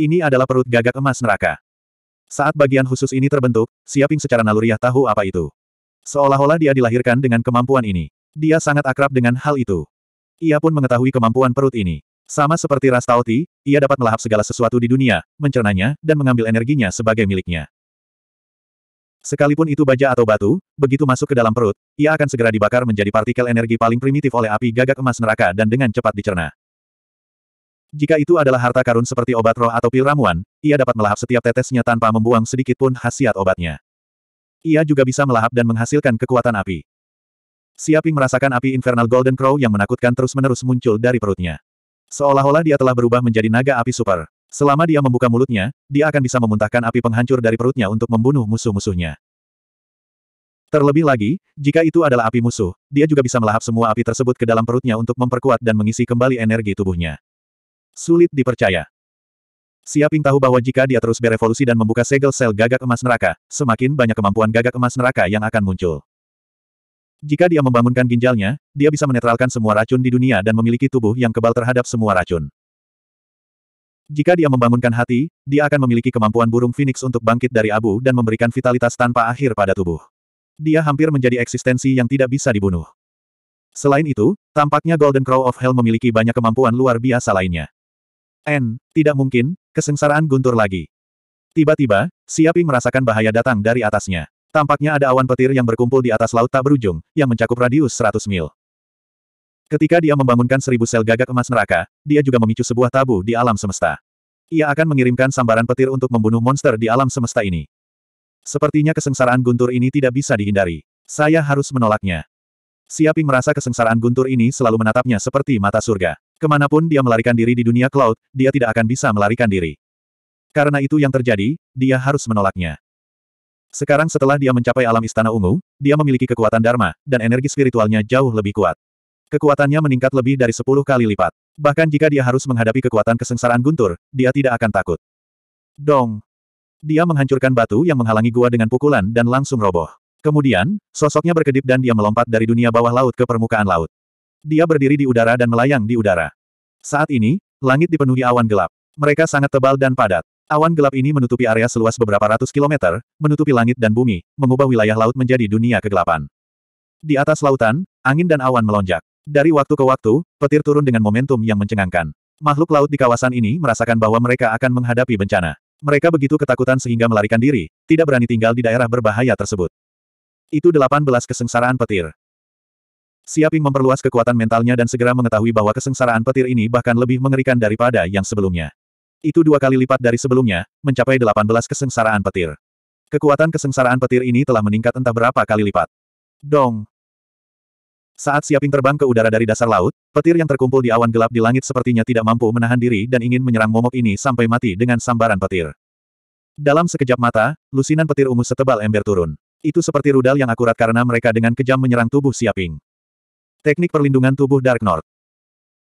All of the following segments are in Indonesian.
Ini adalah perut gagak emas neraka. Saat bagian khusus ini terbentuk, Siaping secara naluriah tahu apa itu. Seolah-olah dia dilahirkan dengan kemampuan ini. Dia sangat akrab dengan hal itu. Ia pun mengetahui kemampuan perut ini. Sama seperti Rastauti, ia dapat melahap segala sesuatu di dunia, mencernanya, dan mengambil energinya sebagai miliknya. Sekalipun itu baja atau batu, begitu masuk ke dalam perut, ia akan segera dibakar menjadi partikel energi paling primitif oleh api gagak emas neraka dan dengan cepat dicerna. Jika itu adalah harta karun seperti obat roh atau pil ramuan, ia dapat melahap setiap tetesnya tanpa membuang sedikit pun khasiat obatnya. Ia juga bisa melahap dan menghasilkan kekuatan api. Siaping merasakan api infernal Golden Crow yang menakutkan terus-menerus muncul dari perutnya. Seolah-olah dia telah berubah menjadi naga api super. Selama dia membuka mulutnya, dia akan bisa memuntahkan api penghancur dari perutnya untuk membunuh musuh-musuhnya. Terlebih lagi, jika itu adalah api musuh, dia juga bisa melahap semua api tersebut ke dalam perutnya untuk memperkuat dan mengisi kembali energi tubuhnya. Sulit dipercaya. Siaping tahu bahwa jika dia terus berevolusi dan membuka segel sel gagak emas neraka, semakin banyak kemampuan gagak emas neraka yang akan muncul. Jika dia membangunkan ginjalnya, dia bisa menetralkan semua racun di dunia dan memiliki tubuh yang kebal terhadap semua racun. Jika dia membangunkan hati, dia akan memiliki kemampuan burung phoenix untuk bangkit dari abu dan memberikan vitalitas tanpa akhir pada tubuh. Dia hampir menjadi eksistensi yang tidak bisa dibunuh. Selain itu, tampaknya Golden Crow of Hell memiliki banyak kemampuan luar biasa lainnya. N, tidak mungkin, kesengsaraan guntur lagi. Tiba-tiba, Siaping merasakan bahaya datang dari atasnya. Tampaknya ada awan petir yang berkumpul di atas laut tak berujung, yang mencakup radius 100 mil. Ketika dia membangunkan seribu sel gagak emas neraka, dia juga memicu sebuah tabu di alam semesta. Ia akan mengirimkan sambaran petir untuk membunuh monster di alam semesta ini. Sepertinya kesengsaraan guntur ini tidak bisa dihindari. Saya harus menolaknya. Siaping merasa kesengsaraan guntur ini selalu menatapnya seperti mata surga. Kemanapun dia melarikan diri di dunia cloud, dia tidak akan bisa melarikan diri. Karena itu yang terjadi, dia harus menolaknya. Sekarang setelah dia mencapai alam istana ungu, dia memiliki kekuatan Dharma, dan energi spiritualnya jauh lebih kuat. Kekuatannya meningkat lebih dari 10 kali lipat. Bahkan jika dia harus menghadapi kekuatan kesengsaraan guntur, dia tidak akan takut. Dong! Dia menghancurkan batu yang menghalangi gua dengan pukulan dan langsung roboh. Kemudian, sosoknya berkedip dan dia melompat dari dunia bawah laut ke permukaan laut. Dia berdiri di udara dan melayang di udara. Saat ini, langit dipenuhi awan gelap. Mereka sangat tebal dan padat. Awan gelap ini menutupi area seluas beberapa ratus kilometer, menutupi langit dan bumi, mengubah wilayah laut menjadi dunia kegelapan. Di atas lautan, angin dan awan melonjak. Dari waktu ke waktu, petir turun dengan momentum yang mencengangkan. Makhluk laut di kawasan ini merasakan bahwa mereka akan menghadapi bencana. Mereka begitu ketakutan sehingga melarikan diri, tidak berani tinggal di daerah berbahaya tersebut. Itu 18 kesengsaraan petir. Siaping memperluas kekuatan mentalnya dan segera mengetahui bahwa kesengsaraan petir ini bahkan lebih mengerikan daripada yang sebelumnya. Itu dua kali lipat dari sebelumnya, mencapai 18 kesengsaraan petir. Kekuatan kesengsaraan petir ini telah meningkat entah berapa kali lipat. Dong! Saat Siaping terbang ke udara dari dasar laut, petir yang terkumpul di awan gelap di langit sepertinya tidak mampu menahan diri dan ingin menyerang momok ini sampai mati dengan sambaran petir. Dalam sekejap mata, lusinan petir ungu setebal ember turun. Itu seperti rudal yang akurat karena mereka dengan kejam menyerang tubuh Siaping. Teknik perlindungan tubuh Dark North.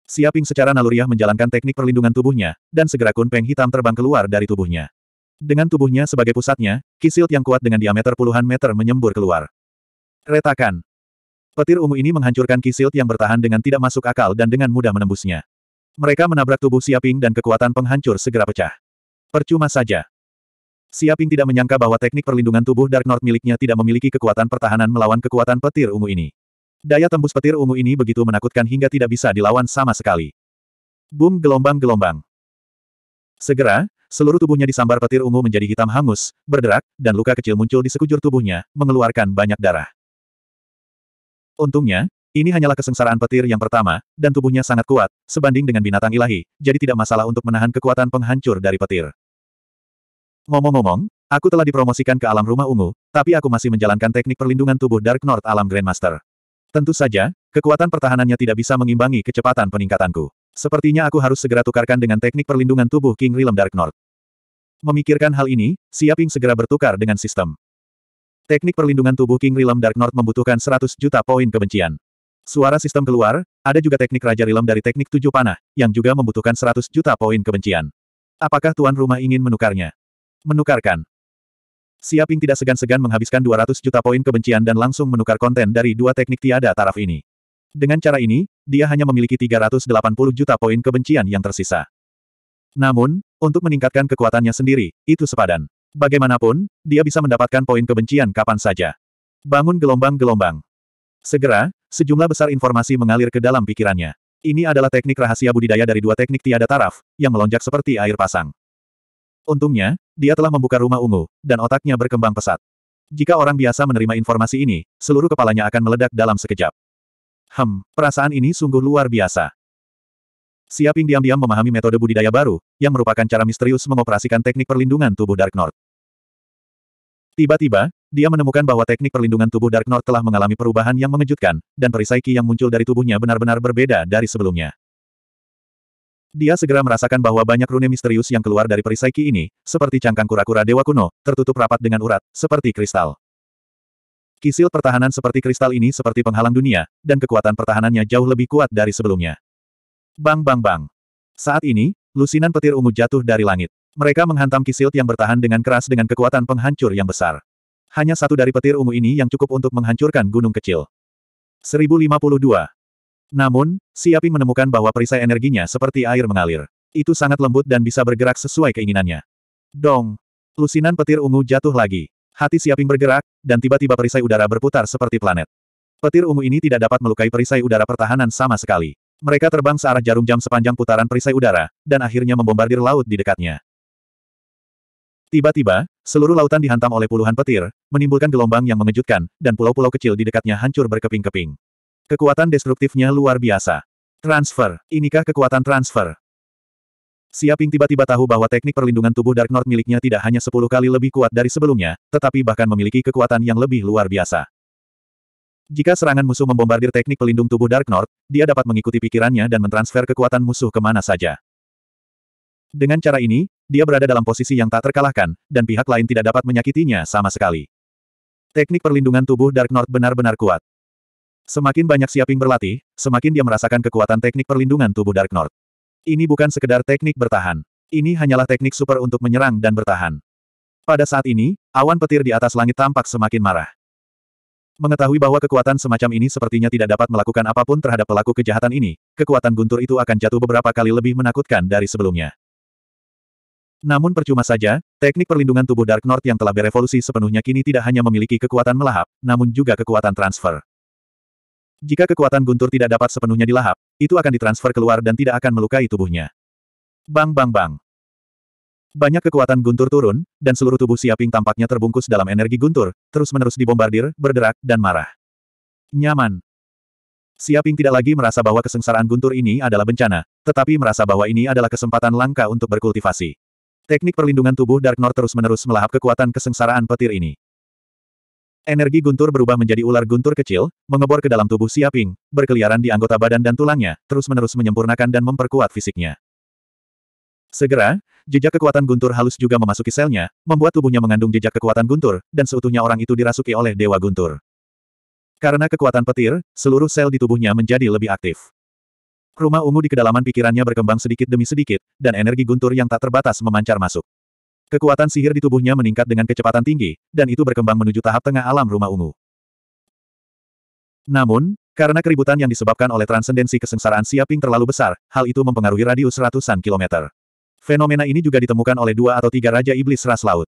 Siaping secara naluriah menjalankan teknik perlindungan tubuhnya, dan segera kun peng hitam terbang keluar dari tubuhnya. Dengan tubuhnya sebagai pusatnya, kisilt yang kuat dengan diameter puluhan meter menyembur keluar. Retakan. Petir ungu ini menghancurkan kisilt yang bertahan dengan tidak masuk akal dan dengan mudah menembusnya. Mereka menabrak tubuh Siaping dan kekuatan penghancur segera pecah. Percuma saja. Siaping tidak menyangka bahwa teknik perlindungan tubuh Dark North miliknya tidak memiliki kekuatan pertahanan melawan kekuatan petir ungu ini. Daya tembus petir ungu ini begitu menakutkan hingga tidak bisa dilawan sama sekali. Boom gelombang-gelombang. Segera, seluruh tubuhnya disambar petir ungu menjadi hitam hangus, berderak, dan luka kecil muncul di sekujur tubuhnya, mengeluarkan banyak darah. Untungnya, ini hanyalah kesengsaraan petir yang pertama, dan tubuhnya sangat kuat, sebanding dengan binatang ilahi, jadi tidak masalah untuk menahan kekuatan penghancur dari petir. Ngomong-ngomong, aku telah dipromosikan ke alam rumah ungu, tapi aku masih menjalankan teknik perlindungan tubuh Dark North alam Grandmaster. Tentu saja, kekuatan pertahanannya tidak bisa mengimbangi kecepatan peningkatanku. Sepertinya aku harus segera tukarkan dengan teknik perlindungan tubuh King Realm Dark North. Memikirkan hal ini, Siaping segera bertukar dengan sistem. Teknik perlindungan tubuh King Realm Dark North membutuhkan 100 juta poin kebencian. Suara sistem keluar, ada juga teknik Raja Realm dari teknik tujuh panah, yang juga membutuhkan 100 juta poin kebencian. Apakah tuan rumah ingin menukarnya? Menukarkan. Siaping tidak segan-segan menghabiskan 200 juta poin kebencian dan langsung menukar konten dari dua teknik tiada taraf ini. Dengan cara ini, dia hanya memiliki 380 juta poin kebencian yang tersisa. Namun, untuk meningkatkan kekuatannya sendiri, itu sepadan. Bagaimanapun, dia bisa mendapatkan poin kebencian kapan saja. Bangun gelombang-gelombang. Segera, sejumlah besar informasi mengalir ke dalam pikirannya. Ini adalah teknik rahasia budidaya dari dua teknik tiada taraf, yang melonjak seperti air pasang. Untungnya, dia telah membuka rumah ungu, dan otaknya berkembang pesat. Jika orang biasa menerima informasi ini, seluruh kepalanya akan meledak dalam sekejap. Hem, perasaan ini sungguh luar biasa. Siaping diam-diam memahami metode budidaya baru, yang merupakan cara misterius mengoperasikan teknik perlindungan tubuh Dark North. Tiba-tiba, dia menemukan bahwa teknik perlindungan tubuh Dark North telah mengalami perubahan yang mengejutkan, dan perisai ki yang muncul dari tubuhnya benar-benar berbeda dari sebelumnya. Dia segera merasakan bahwa banyak rune misterius yang keluar dari perisai Ki ini, seperti cangkang kura-kura dewa kuno, tertutup rapat dengan urat, seperti kristal. Kisil pertahanan seperti kristal ini seperti penghalang dunia, dan kekuatan pertahanannya jauh lebih kuat dari sebelumnya. Bang bang bang. Saat ini, lusinan petir ungu jatuh dari langit. Mereka menghantam kisil yang bertahan dengan keras dengan kekuatan penghancur yang besar. Hanya satu dari petir ungu ini yang cukup untuk menghancurkan gunung kecil. 1052. Namun, Siapi menemukan bahwa perisai energinya seperti air mengalir. Itu sangat lembut dan bisa bergerak sesuai keinginannya. Dong! Lusinan petir ungu jatuh lagi. Hati Siaping bergerak, dan tiba-tiba perisai udara berputar seperti planet. Petir ungu ini tidak dapat melukai perisai udara pertahanan sama sekali. Mereka terbang searah jarum jam sepanjang putaran perisai udara, dan akhirnya membombardir laut di dekatnya. Tiba-tiba, seluruh lautan dihantam oleh puluhan petir, menimbulkan gelombang yang mengejutkan, dan pulau-pulau kecil di dekatnya hancur berkeping-keping. Kekuatan destruktifnya luar biasa. Transfer, inikah kekuatan transfer? Siaping tiba-tiba tahu bahwa teknik perlindungan tubuh Dark North miliknya tidak hanya 10 kali lebih kuat dari sebelumnya, tetapi bahkan memiliki kekuatan yang lebih luar biasa. Jika serangan musuh membombardir teknik pelindung tubuh Dark North, dia dapat mengikuti pikirannya dan mentransfer kekuatan musuh kemana saja. Dengan cara ini, dia berada dalam posisi yang tak terkalahkan, dan pihak lain tidak dapat menyakitinya sama sekali. Teknik perlindungan tubuh Dark North benar-benar kuat. Semakin banyak Siaping berlatih, semakin dia merasakan kekuatan teknik perlindungan tubuh Dark North. Ini bukan sekedar teknik bertahan. Ini hanyalah teknik super untuk menyerang dan bertahan. Pada saat ini, awan petir di atas langit tampak semakin marah. Mengetahui bahwa kekuatan semacam ini sepertinya tidak dapat melakukan apapun terhadap pelaku kejahatan ini, kekuatan guntur itu akan jatuh beberapa kali lebih menakutkan dari sebelumnya. Namun percuma saja, teknik perlindungan tubuh Dark North yang telah berevolusi sepenuhnya kini tidak hanya memiliki kekuatan melahap, namun juga kekuatan transfer. Jika kekuatan guntur tidak dapat sepenuhnya dilahap, itu akan ditransfer keluar dan tidak akan melukai tubuhnya. Bang bang bang. Banyak kekuatan guntur turun, dan seluruh tubuh Siaping tampaknya terbungkus dalam energi guntur, terus-menerus dibombardir, berderak, dan marah. Nyaman. Siaping tidak lagi merasa bahwa kesengsaraan guntur ini adalah bencana, tetapi merasa bahwa ini adalah kesempatan langka untuk berkultivasi. Teknik perlindungan tubuh Dark North terus-menerus melahap kekuatan kesengsaraan petir ini. Energi guntur berubah menjadi ular guntur kecil, mengebor ke dalam tubuh Siaping, berkeliaran di anggota badan dan tulangnya, terus-menerus menyempurnakan dan memperkuat fisiknya. Segera, jejak kekuatan guntur halus juga memasuki selnya, membuat tubuhnya mengandung jejak kekuatan guntur, dan seutuhnya orang itu dirasuki oleh Dewa Guntur. Karena kekuatan petir, seluruh sel di tubuhnya menjadi lebih aktif. Rumah ungu di kedalaman pikirannya berkembang sedikit demi sedikit, dan energi guntur yang tak terbatas memancar masuk. Kekuatan sihir di tubuhnya meningkat dengan kecepatan tinggi, dan itu berkembang menuju tahap tengah alam rumah ungu. Namun, karena keributan yang disebabkan oleh transendensi kesengsaraan Siaping terlalu besar, hal itu mempengaruhi radius ratusan kilometer. Fenomena ini juga ditemukan oleh dua atau tiga Raja Iblis Ras Laut.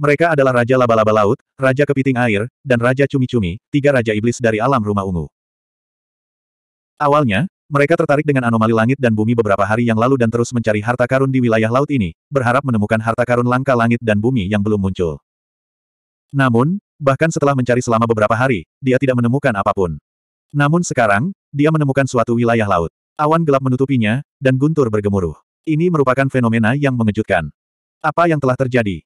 Mereka adalah Raja Laba-Laba Laut, Raja Kepiting Air, dan Raja Cumi-Cumi, tiga Raja Iblis dari alam rumah ungu. Awalnya, mereka tertarik dengan anomali langit dan bumi beberapa hari yang lalu dan terus mencari harta karun di wilayah laut ini, berharap menemukan harta karun langka langit dan bumi yang belum muncul. Namun, bahkan setelah mencari selama beberapa hari, dia tidak menemukan apapun. Namun sekarang, dia menemukan suatu wilayah laut. Awan gelap menutupinya, dan guntur bergemuruh. Ini merupakan fenomena yang mengejutkan. Apa yang telah terjadi?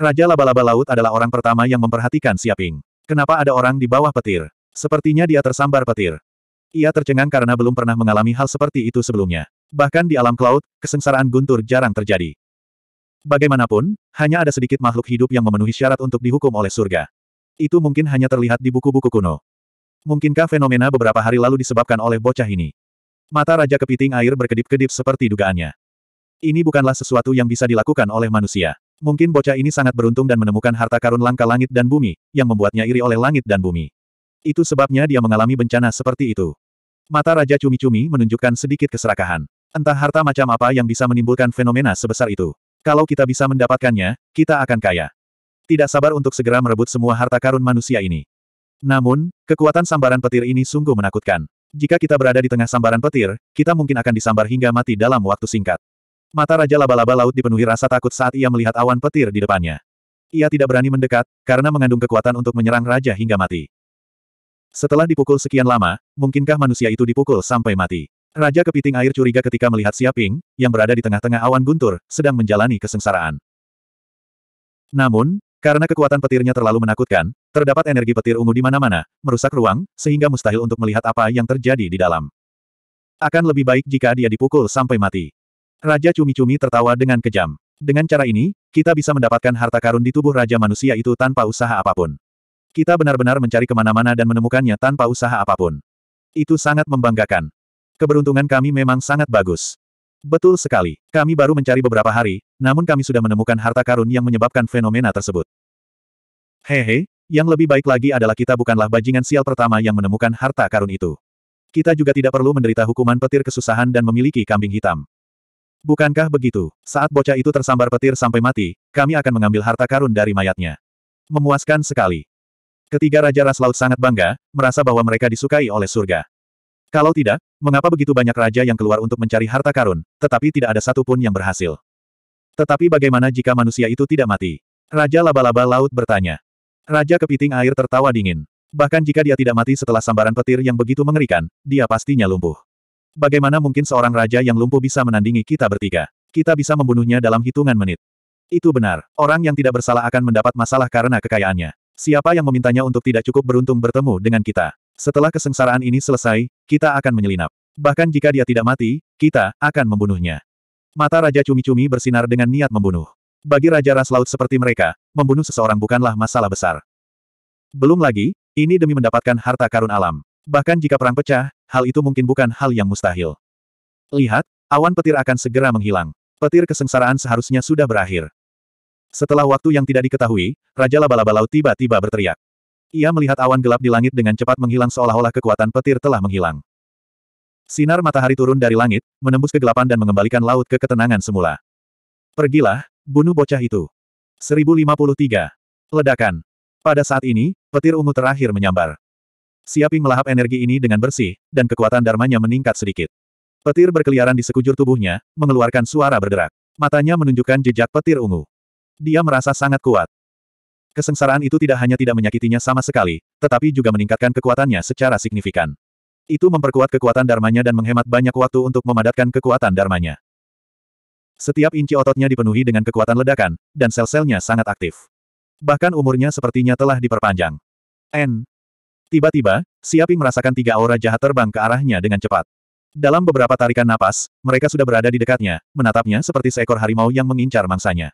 Raja laba-laba laut adalah orang pertama yang memperhatikan Siaping. Kenapa ada orang di bawah petir? Sepertinya dia tersambar petir. Ia tercengang karena belum pernah mengalami hal seperti itu sebelumnya. Bahkan di alam Cloud, kesengsaraan guntur jarang terjadi. Bagaimanapun, hanya ada sedikit makhluk hidup yang memenuhi syarat untuk dihukum oleh surga. Itu mungkin hanya terlihat di buku-buku kuno. Mungkinkah fenomena beberapa hari lalu disebabkan oleh bocah ini? Mata Raja Kepiting Air berkedip-kedip seperti dugaannya. Ini bukanlah sesuatu yang bisa dilakukan oleh manusia. Mungkin bocah ini sangat beruntung dan menemukan harta karun langka langit dan bumi, yang membuatnya iri oleh langit dan bumi. Itu sebabnya dia mengalami bencana seperti itu. Mata Raja Cumi-Cumi menunjukkan sedikit keserakahan. Entah harta macam apa yang bisa menimbulkan fenomena sebesar itu. Kalau kita bisa mendapatkannya, kita akan kaya. Tidak sabar untuk segera merebut semua harta karun manusia ini. Namun, kekuatan sambaran petir ini sungguh menakutkan. Jika kita berada di tengah sambaran petir, kita mungkin akan disambar hingga mati dalam waktu singkat. Mata Raja Laba-Laba Laut dipenuhi rasa takut saat ia melihat awan petir di depannya. Ia tidak berani mendekat, karena mengandung kekuatan untuk menyerang Raja hingga mati. Setelah dipukul sekian lama, mungkinkah manusia itu dipukul sampai mati? Raja Kepiting Air curiga ketika melihat Siaping, yang berada di tengah-tengah awan guntur, sedang menjalani kesengsaraan. Namun, karena kekuatan petirnya terlalu menakutkan, terdapat energi petir ungu di mana-mana, merusak ruang, sehingga mustahil untuk melihat apa yang terjadi di dalam. Akan lebih baik jika dia dipukul sampai mati. Raja Cumi-Cumi tertawa dengan kejam. Dengan cara ini, kita bisa mendapatkan harta karun di tubuh Raja Manusia itu tanpa usaha apapun. Kita benar-benar mencari kemana-mana dan menemukannya tanpa usaha apapun. Itu sangat membanggakan. Keberuntungan kami memang sangat bagus. Betul sekali, kami baru mencari beberapa hari, namun kami sudah menemukan harta karun yang menyebabkan fenomena tersebut. Hehe, yang lebih baik lagi adalah kita bukanlah bajingan sial pertama yang menemukan harta karun itu. Kita juga tidak perlu menderita hukuman petir kesusahan dan memiliki kambing hitam. Bukankah begitu? Saat bocah itu tersambar petir sampai mati, kami akan mengambil harta karun dari mayatnya. Memuaskan sekali. Ketiga Raja Ras Laut sangat bangga, merasa bahwa mereka disukai oleh surga. Kalau tidak, mengapa begitu banyak raja yang keluar untuk mencari harta karun, tetapi tidak ada satupun yang berhasil? Tetapi bagaimana jika manusia itu tidak mati? Raja Laba-Laba Laut bertanya. Raja Kepiting Air tertawa dingin. Bahkan jika dia tidak mati setelah sambaran petir yang begitu mengerikan, dia pastinya lumpuh. Bagaimana mungkin seorang raja yang lumpuh bisa menandingi kita bertiga? Kita bisa membunuhnya dalam hitungan menit. Itu benar, orang yang tidak bersalah akan mendapat masalah karena kekayaannya. Siapa yang memintanya untuk tidak cukup beruntung bertemu dengan kita? Setelah kesengsaraan ini selesai, kita akan menyelinap. Bahkan jika dia tidak mati, kita akan membunuhnya. Mata Raja Cumi-Cumi bersinar dengan niat membunuh. Bagi Raja Ras Laut seperti mereka, membunuh seseorang bukanlah masalah besar. Belum lagi, ini demi mendapatkan harta karun alam. Bahkan jika perang pecah, hal itu mungkin bukan hal yang mustahil. Lihat, awan petir akan segera menghilang. Petir kesengsaraan seharusnya sudah berakhir. Setelah waktu yang tidak diketahui, Raja Laba-Laba Laut tiba-tiba berteriak. Ia melihat awan gelap di langit dengan cepat menghilang seolah-olah kekuatan petir telah menghilang. Sinar matahari turun dari langit, menembus kegelapan dan mengembalikan laut ke ketenangan semula. Pergilah, bunuh bocah itu. 1053. Ledakan. Pada saat ini, petir ungu terakhir menyambar. Siaping melahap energi ini dengan bersih, dan kekuatan darmanya meningkat sedikit. Petir berkeliaran di sekujur tubuhnya, mengeluarkan suara berderak. Matanya menunjukkan jejak petir ungu. Dia merasa sangat kuat. Kesengsaraan itu tidak hanya tidak menyakitinya sama sekali, tetapi juga meningkatkan kekuatannya secara signifikan. Itu memperkuat kekuatan dharmanya dan menghemat banyak waktu untuk memadatkan kekuatan dharmanya. Setiap inci ototnya dipenuhi dengan kekuatan ledakan, dan sel-selnya sangat aktif. Bahkan umurnya sepertinya telah diperpanjang. N. Tiba-tiba, Siaping merasakan tiga aura jahat terbang ke arahnya dengan cepat. Dalam beberapa tarikan napas, mereka sudah berada di dekatnya, menatapnya seperti seekor harimau yang mengincar mangsanya.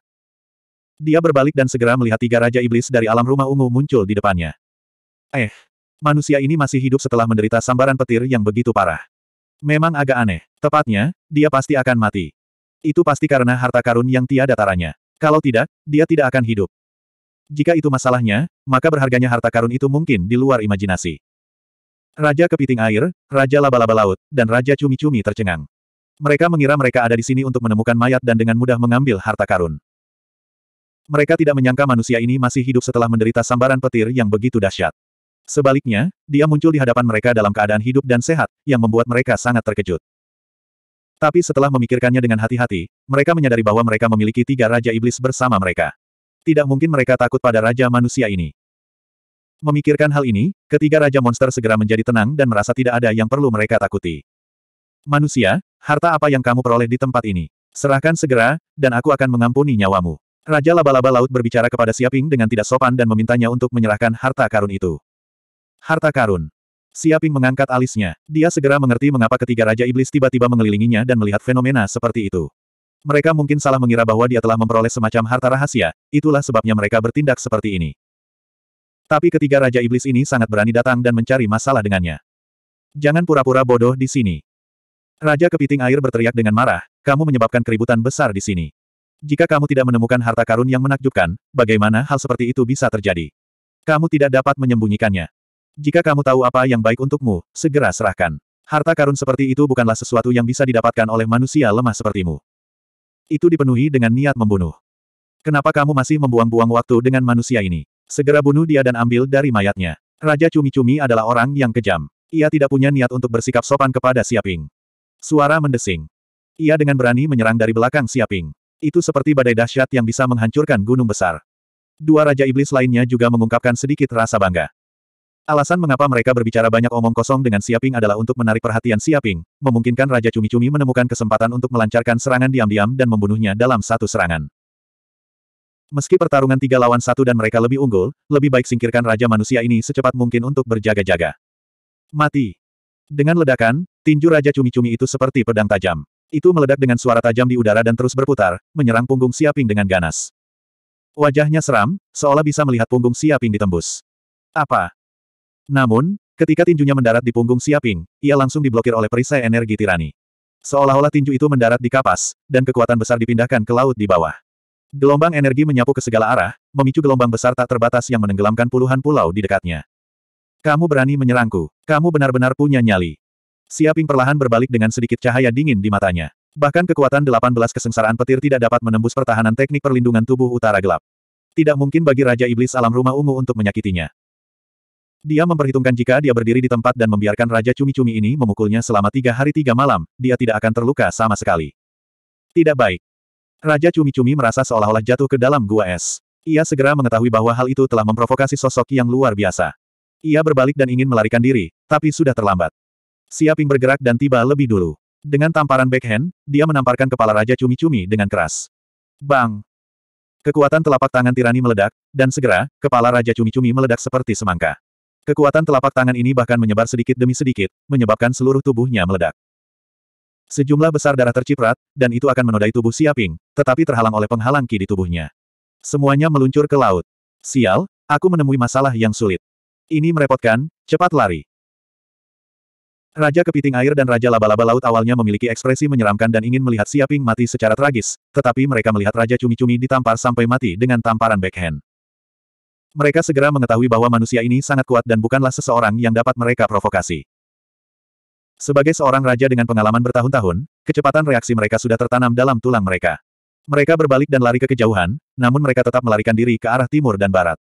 Dia berbalik dan segera melihat tiga Raja Iblis dari alam rumah ungu muncul di depannya. Eh, manusia ini masih hidup setelah menderita sambaran petir yang begitu parah. Memang agak aneh. Tepatnya, dia pasti akan mati. Itu pasti karena harta karun yang tiada taranya. Kalau tidak, dia tidak akan hidup. Jika itu masalahnya, maka berharganya harta karun itu mungkin di luar imajinasi. Raja Kepiting Air, Raja Laba-Laba Laut, dan Raja Cumi-Cumi tercengang. Mereka mengira mereka ada di sini untuk menemukan mayat dan dengan mudah mengambil harta karun. Mereka tidak menyangka manusia ini masih hidup setelah menderita sambaran petir yang begitu dahsyat. Sebaliknya, dia muncul di hadapan mereka dalam keadaan hidup dan sehat, yang membuat mereka sangat terkejut. Tapi setelah memikirkannya dengan hati-hati, mereka menyadari bahwa mereka memiliki tiga Raja Iblis bersama mereka. Tidak mungkin mereka takut pada Raja Manusia ini. Memikirkan hal ini, ketiga Raja Monster segera menjadi tenang dan merasa tidak ada yang perlu mereka takuti. Manusia, harta apa yang kamu peroleh di tempat ini? Serahkan segera, dan aku akan mengampuni nyawamu. Raja laba-laba laut berbicara kepada Siaping dengan tidak sopan dan memintanya untuk menyerahkan harta karun itu. Harta karun. Siaping mengangkat alisnya. Dia segera mengerti mengapa ketiga Raja Iblis tiba-tiba mengelilinginya dan melihat fenomena seperti itu. Mereka mungkin salah mengira bahwa dia telah memperoleh semacam harta rahasia, itulah sebabnya mereka bertindak seperti ini. Tapi ketiga Raja Iblis ini sangat berani datang dan mencari masalah dengannya. Jangan pura-pura bodoh di sini. Raja Kepiting Air berteriak dengan marah, kamu menyebabkan keributan besar di sini jika kamu tidak menemukan harta karun yang menakjubkan, bagaimana hal seperti itu bisa terjadi? Kamu tidak dapat menyembunyikannya. Jika kamu tahu apa yang baik untukmu, segera serahkan. Harta karun seperti itu bukanlah sesuatu yang bisa didapatkan oleh manusia lemah sepertimu. Itu dipenuhi dengan niat membunuh. Kenapa kamu masih membuang-buang waktu dengan manusia ini? Segera bunuh dia dan ambil dari mayatnya. Raja Cumi-Cumi adalah orang yang kejam. Ia tidak punya niat untuk bersikap sopan kepada Siaping. Suara mendesing. Ia dengan berani menyerang dari belakang Siaping itu seperti badai dahsyat yang bisa menghancurkan gunung besar. Dua Raja Iblis lainnya juga mengungkapkan sedikit rasa bangga. Alasan mengapa mereka berbicara banyak omong kosong dengan Siaping adalah untuk menarik perhatian Siaping, memungkinkan Raja Cumi-Cumi menemukan kesempatan untuk melancarkan serangan diam-diam dan membunuhnya dalam satu serangan. Meski pertarungan tiga lawan satu dan mereka lebih unggul, lebih baik singkirkan Raja Manusia ini secepat mungkin untuk berjaga-jaga. Mati. Dengan ledakan, tinju Raja Cumi-Cumi itu seperti pedang tajam. Itu meledak dengan suara tajam di udara dan terus berputar, menyerang punggung Siaping dengan ganas. Wajahnya seram, seolah bisa melihat punggung Siaping ditembus. Apa? Namun, ketika tinjunya mendarat di punggung Siaping, ia langsung diblokir oleh perisai energi tirani. Seolah-olah tinju itu mendarat di kapas, dan kekuatan besar dipindahkan ke laut di bawah. Gelombang energi menyapu ke segala arah, memicu gelombang besar tak terbatas yang menenggelamkan puluhan pulau di dekatnya. Kamu berani menyerangku. Kamu benar-benar punya nyali. Siaping perlahan berbalik dengan sedikit cahaya dingin di matanya. Bahkan kekuatan 18 kesengsaraan petir tidak dapat menembus pertahanan teknik perlindungan tubuh utara gelap. Tidak mungkin bagi Raja Iblis Alam Rumah Ungu untuk menyakitinya. Dia memperhitungkan jika dia berdiri di tempat dan membiarkan Raja Cumi-Cumi ini memukulnya selama tiga hari tiga malam, dia tidak akan terluka sama sekali. Tidak baik. Raja Cumi-Cumi merasa seolah-olah jatuh ke dalam gua es. Ia segera mengetahui bahwa hal itu telah memprovokasi sosok yang luar biasa. Ia berbalik dan ingin melarikan diri, tapi sudah terlambat. Siaping bergerak dan tiba lebih dulu. Dengan tamparan backhand, dia menamparkan kepala Raja Cumi-Cumi dengan keras. Bang! Kekuatan telapak tangan tirani meledak, dan segera, kepala Raja Cumi-Cumi meledak seperti semangka. Kekuatan telapak tangan ini bahkan menyebar sedikit demi sedikit, menyebabkan seluruh tubuhnya meledak. Sejumlah besar darah terciprat, dan itu akan menodai tubuh Siaping, tetapi terhalang oleh penghalang ki di tubuhnya. Semuanya meluncur ke laut. Sial, aku menemui masalah yang sulit. Ini merepotkan, cepat lari. Raja Kepiting Air dan Raja Laba-Laba Laut awalnya memiliki ekspresi menyeramkan dan ingin melihat Siaping mati secara tragis, tetapi mereka melihat Raja Cumi-Cumi ditampar sampai mati dengan tamparan backhand. Mereka segera mengetahui bahwa manusia ini sangat kuat dan bukanlah seseorang yang dapat mereka provokasi. Sebagai seorang raja dengan pengalaman bertahun-tahun, kecepatan reaksi mereka sudah tertanam dalam tulang mereka. Mereka berbalik dan lari ke kejauhan, namun mereka tetap melarikan diri ke arah timur dan barat.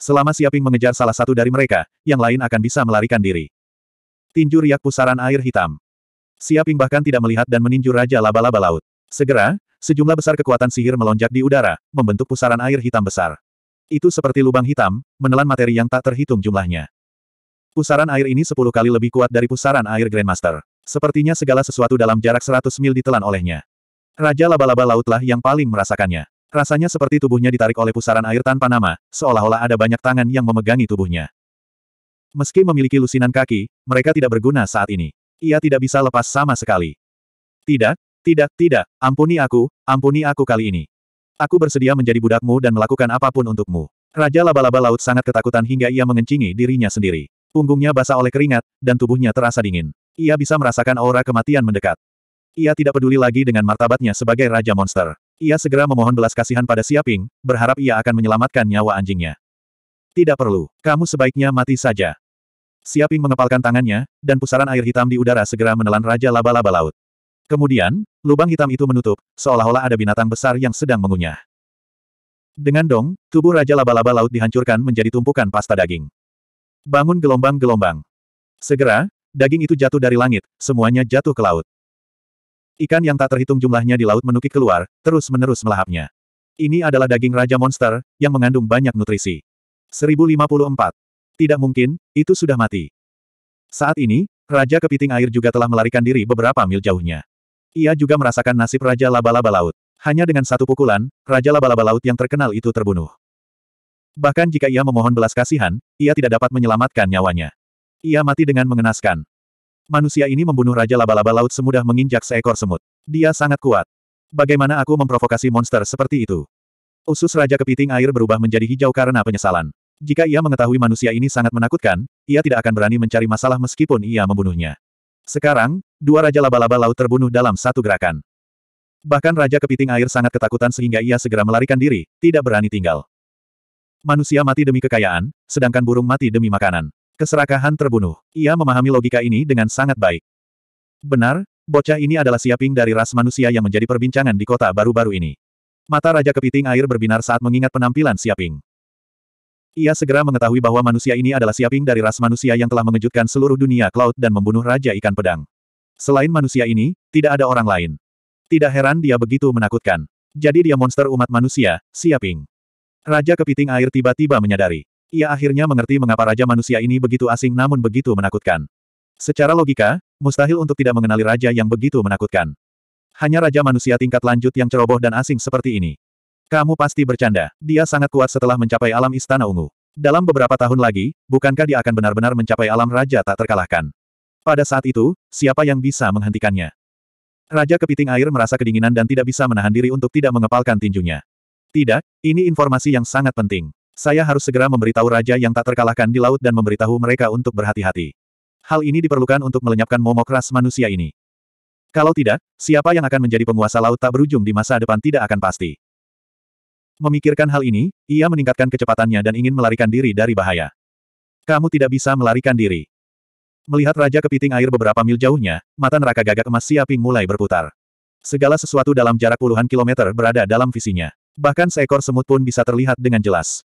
Selama Siaping mengejar salah satu dari mereka, yang lain akan bisa melarikan diri. Tinju riak pusaran air hitam. Siaping bahkan tidak melihat dan meninju Raja Laba-Laba Laut. Segera, sejumlah besar kekuatan sihir melonjak di udara, membentuk pusaran air hitam besar. Itu seperti lubang hitam, menelan materi yang tak terhitung jumlahnya. Pusaran air ini sepuluh kali lebih kuat dari pusaran air Grandmaster. Sepertinya segala sesuatu dalam jarak seratus mil ditelan olehnya. Raja laba-laba lautlah yang paling merasakannya. Rasanya seperti tubuhnya ditarik oleh pusaran air tanpa nama, seolah-olah ada banyak tangan yang memegangi tubuhnya. Meski memiliki lusinan kaki, mereka tidak berguna saat ini. Ia tidak bisa lepas sama sekali. Tidak, tidak, tidak, ampuni aku, ampuni aku kali ini. Aku bersedia menjadi budakmu dan melakukan apapun untukmu. Raja laba-laba laut sangat ketakutan hingga ia mengencingi dirinya sendiri. Punggungnya basah oleh keringat, dan tubuhnya terasa dingin. Ia bisa merasakan aura kematian mendekat. Ia tidak peduli lagi dengan martabatnya sebagai Raja Monster. Ia segera memohon belas kasihan pada Siaping, berharap ia akan menyelamatkan nyawa anjingnya. Tidak perlu. Kamu sebaiknya mati saja. Siaping mengepalkan tangannya, dan pusaran air hitam di udara segera menelan Raja Laba-Laba Laut. Kemudian, lubang hitam itu menutup, seolah-olah ada binatang besar yang sedang mengunyah. Dengan dong, tubuh Raja Laba-Laba Laut dihancurkan menjadi tumpukan pasta daging. Bangun gelombang-gelombang. Segera, daging itu jatuh dari langit, semuanya jatuh ke laut. Ikan yang tak terhitung jumlahnya di laut menukik keluar, terus-menerus melahapnya. Ini adalah daging Raja Monster, yang mengandung banyak nutrisi. 1054. Tidak mungkin, itu sudah mati. Saat ini, Raja Kepiting Air juga telah melarikan diri beberapa mil jauhnya. Ia juga merasakan nasib Raja Laba-Laba Laut. Hanya dengan satu pukulan, Raja Laba-Laba Laut yang terkenal itu terbunuh. Bahkan jika ia memohon belas kasihan, ia tidak dapat menyelamatkan nyawanya. Ia mati dengan mengenaskan. Manusia ini membunuh Raja Laba-Laba Laut semudah menginjak seekor semut. Dia sangat kuat. Bagaimana aku memprovokasi monster seperti itu? Usus Raja Kepiting Air berubah menjadi hijau karena penyesalan. Jika ia mengetahui manusia ini sangat menakutkan, ia tidak akan berani mencari masalah meskipun ia membunuhnya. Sekarang, dua raja laba-laba laut terbunuh dalam satu gerakan. Bahkan Raja Kepiting Air sangat ketakutan sehingga ia segera melarikan diri, tidak berani tinggal. Manusia mati demi kekayaan, sedangkan burung mati demi makanan. Keserakahan terbunuh. Ia memahami logika ini dengan sangat baik. Benar, bocah ini adalah siaping dari ras manusia yang menjadi perbincangan di kota baru-baru ini. Mata Raja Kepiting Air berbinar saat mengingat penampilan siaping. Ia segera mengetahui bahwa manusia ini adalah siaping dari ras manusia yang telah mengejutkan seluruh dunia Cloud dan membunuh Raja Ikan Pedang. Selain manusia ini, tidak ada orang lain. Tidak heran dia begitu menakutkan. Jadi dia monster umat manusia, siaping. Raja Kepiting Air tiba-tiba menyadari. Ia akhirnya mengerti mengapa Raja Manusia ini begitu asing namun begitu menakutkan. Secara logika, mustahil untuk tidak mengenali Raja yang begitu menakutkan. Hanya Raja Manusia tingkat lanjut yang ceroboh dan asing seperti ini. Kamu pasti bercanda. Dia sangat kuat setelah mencapai alam Istana Ungu. Dalam beberapa tahun lagi, bukankah dia akan benar-benar mencapai alam Raja tak terkalahkan? Pada saat itu, siapa yang bisa menghentikannya? Raja Kepiting Air merasa kedinginan dan tidak bisa menahan diri untuk tidak mengepalkan tinjunya. Tidak, ini informasi yang sangat penting. Saya harus segera memberitahu Raja yang tak terkalahkan di laut dan memberitahu mereka untuk berhati-hati. Hal ini diperlukan untuk melenyapkan momok ras manusia ini. Kalau tidak, siapa yang akan menjadi penguasa laut tak berujung di masa depan tidak akan pasti. Memikirkan hal ini, ia meningkatkan kecepatannya dan ingin melarikan diri dari bahaya. Kamu tidak bisa melarikan diri. Melihat Raja Kepiting Air beberapa mil jauhnya, mata neraka gagak emas Siaping mulai berputar. Segala sesuatu dalam jarak puluhan kilometer berada dalam visinya. Bahkan seekor semut pun bisa terlihat dengan jelas.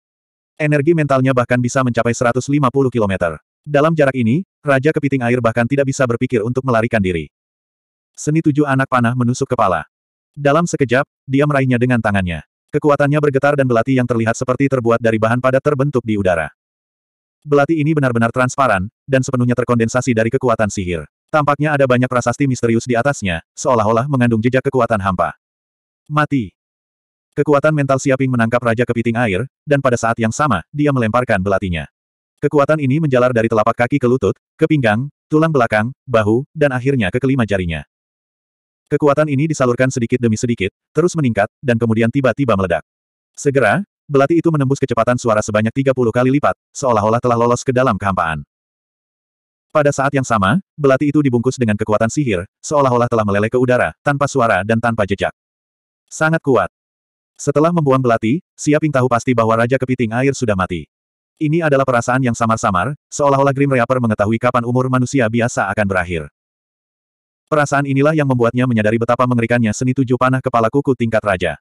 Energi mentalnya bahkan bisa mencapai 150 kilometer. Dalam jarak ini, Raja Kepiting Air bahkan tidak bisa berpikir untuk melarikan diri. Seni tujuh anak panah menusuk kepala. Dalam sekejap, dia meraihnya dengan tangannya. Kekuatannya bergetar dan belati yang terlihat seperti terbuat dari bahan padat terbentuk di udara. Belati ini benar-benar transparan, dan sepenuhnya terkondensasi dari kekuatan sihir. Tampaknya ada banyak prasasti misterius di atasnya, seolah-olah mengandung jejak kekuatan hampa. Mati. Kekuatan mental Siaping menangkap Raja Kepiting Air, dan pada saat yang sama, dia melemparkan belatinya. Kekuatan ini menjalar dari telapak kaki ke lutut, ke pinggang, tulang belakang, bahu, dan akhirnya ke kelima jarinya. Kekuatan ini disalurkan sedikit demi sedikit, terus meningkat, dan kemudian tiba-tiba meledak. Segera, belati itu menembus kecepatan suara sebanyak 30 kali lipat, seolah-olah telah lolos ke dalam kehampaan. Pada saat yang sama, belati itu dibungkus dengan kekuatan sihir, seolah-olah telah meleleh ke udara, tanpa suara dan tanpa jejak. Sangat kuat. Setelah membuang belati, Siaping tahu pasti bahwa Raja Kepiting Air sudah mati. Ini adalah perasaan yang samar-samar, seolah-olah Grim Reaper mengetahui kapan umur manusia biasa akan berakhir. Perasaan inilah yang membuatnya menyadari betapa mengerikannya seni tujuh panah kepala kuku tingkat raja.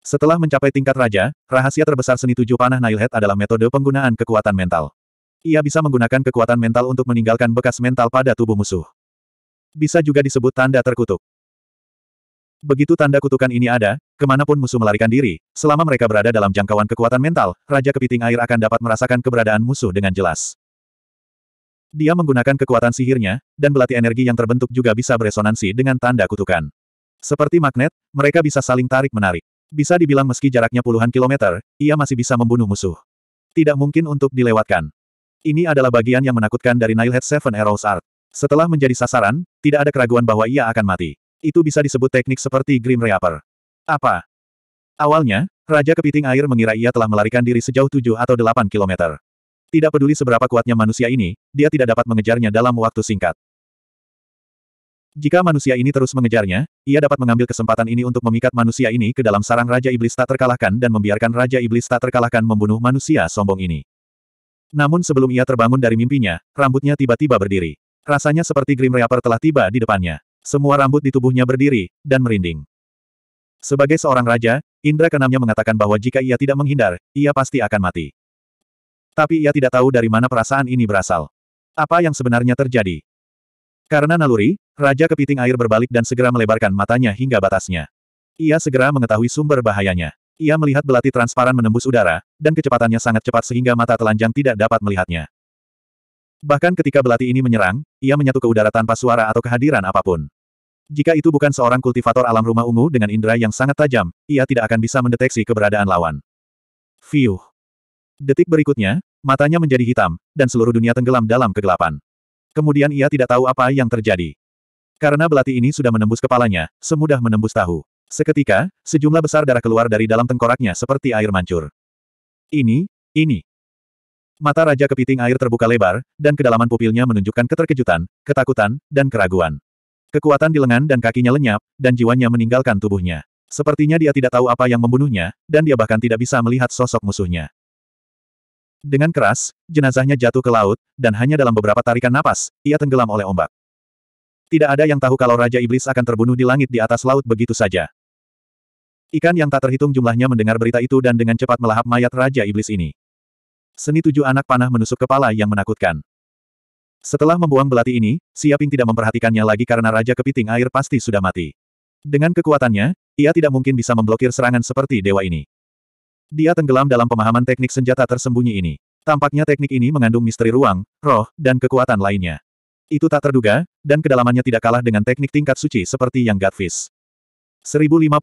Setelah mencapai tingkat raja, rahasia terbesar seni tujuh panah Nailhead adalah metode penggunaan kekuatan mental. Ia bisa menggunakan kekuatan mental untuk meninggalkan bekas mental pada tubuh musuh. Bisa juga disebut tanda terkutuk. Begitu tanda kutukan ini ada, kemanapun musuh melarikan diri, selama mereka berada dalam jangkauan kekuatan mental, Raja Kepiting Air akan dapat merasakan keberadaan musuh dengan jelas. Dia menggunakan kekuatan sihirnya, dan belati energi yang terbentuk juga bisa beresonansi dengan tanda kutukan. Seperti magnet, mereka bisa saling tarik-menarik. Bisa dibilang meski jaraknya puluhan kilometer, ia masih bisa membunuh musuh. Tidak mungkin untuk dilewatkan. Ini adalah bagian yang menakutkan dari Nilehead Seven Arrows Art. Setelah menjadi sasaran, tidak ada keraguan bahwa ia akan mati. Itu bisa disebut teknik seperti Grim Reaper. Apa? Awalnya, Raja Kepiting Air mengira ia telah melarikan diri sejauh 7 atau 8 kilometer. Tidak peduli seberapa kuatnya manusia ini, dia tidak dapat mengejarnya dalam waktu singkat. Jika manusia ini terus mengejarnya, ia dapat mengambil kesempatan ini untuk memikat manusia ini ke dalam sarang Raja Iblis tak terkalahkan dan membiarkan Raja Iblis tak terkalahkan membunuh manusia sombong ini. Namun sebelum ia terbangun dari mimpinya, rambutnya tiba-tiba berdiri. Rasanya seperti Grim Reaper telah tiba di depannya. Semua rambut di tubuhnya berdiri, dan merinding. Sebagai seorang raja, indra kenamnya mengatakan bahwa jika ia tidak menghindar, ia pasti akan mati. Tapi ia tidak tahu dari mana perasaan ini berasal. Apa yang sebenarnya terjadi? Karena naluri, Raja Kepiting Air berbalik dan segera melebarkan matanya hingga batasnya. Ia segera mengetahui sumber bahayanya. Ia melihat belati transparan menembus udara, dan kecepatannya sangat cepat sehingga mata telanjang tidak dapat melihatnya. Bahkan ketika belati ini menyerang, ia menyatu ke udara tanpa suara atau kehadiran apapun. Jika itu bukan seorang kultivator alam rumah ungu dengan indera yang sangat tajam, ia tidak akan bisa mendeteksi keberadaan lawan. Fiuh. Detik berikutnya, matanya menjadi hitam, dan seluruh dunia tenggelam dalam kegelapan. Kemudian ia tidak tahu apa yang terjadi. Karena belati ini sudah menembus kepalanya, semudah menembus tahu. Seketika, sejumlah besar darah keluar dari dalam tengkoraknya seperti air mancur. Ini, ini. Mata Raja Kepiting Air terbuka lebar, dan kedalaman pupilnya menunjukkan keterkejutan, ketakutan, dan keraguan. Kekuatan di lengan dan kakinya lenyap, dan jiwanya meninggalkan tubuhnya. Sepertinya dia tidak tahu apa yang membunuhnya, dan dia bahkan tidak bisa melihat sosok musuhnya. Dengan keras, jenazahnya jatuh ke laut, dan hanya dalam beberapa tarikan napas, ia tenggelam oleh ombak. Tidak ada yang tahu kalau Raja Iblis akan terbunuh di langit di atas laut begitu saja. Ikan yang tak terhitung jumlahnya mendengar berita itu dan dengan cepat melahap mayat Raja Iblis ini. Seni tujuh anak panah menusuk kepala yang menakutkan. Setelah membuang belati ini, Siaping tidak memperhatikannya lagi karena Raja Kepiting Air pasti sudah mati. Dengan kekuatannya, ia tidak mungkin bisa memblokir serangan seperti dewa ini. Dia tenggelam dalam pemahaman teknik senjata tersembunyi ini. Tampaknya teknik ini mengandung misteri ruang, roh, dan kekuatan lainnya. Itu tak terduga, dan kedalamannya tidak kalah dengan teknik tingkat suci seperti yang Godfish. 1055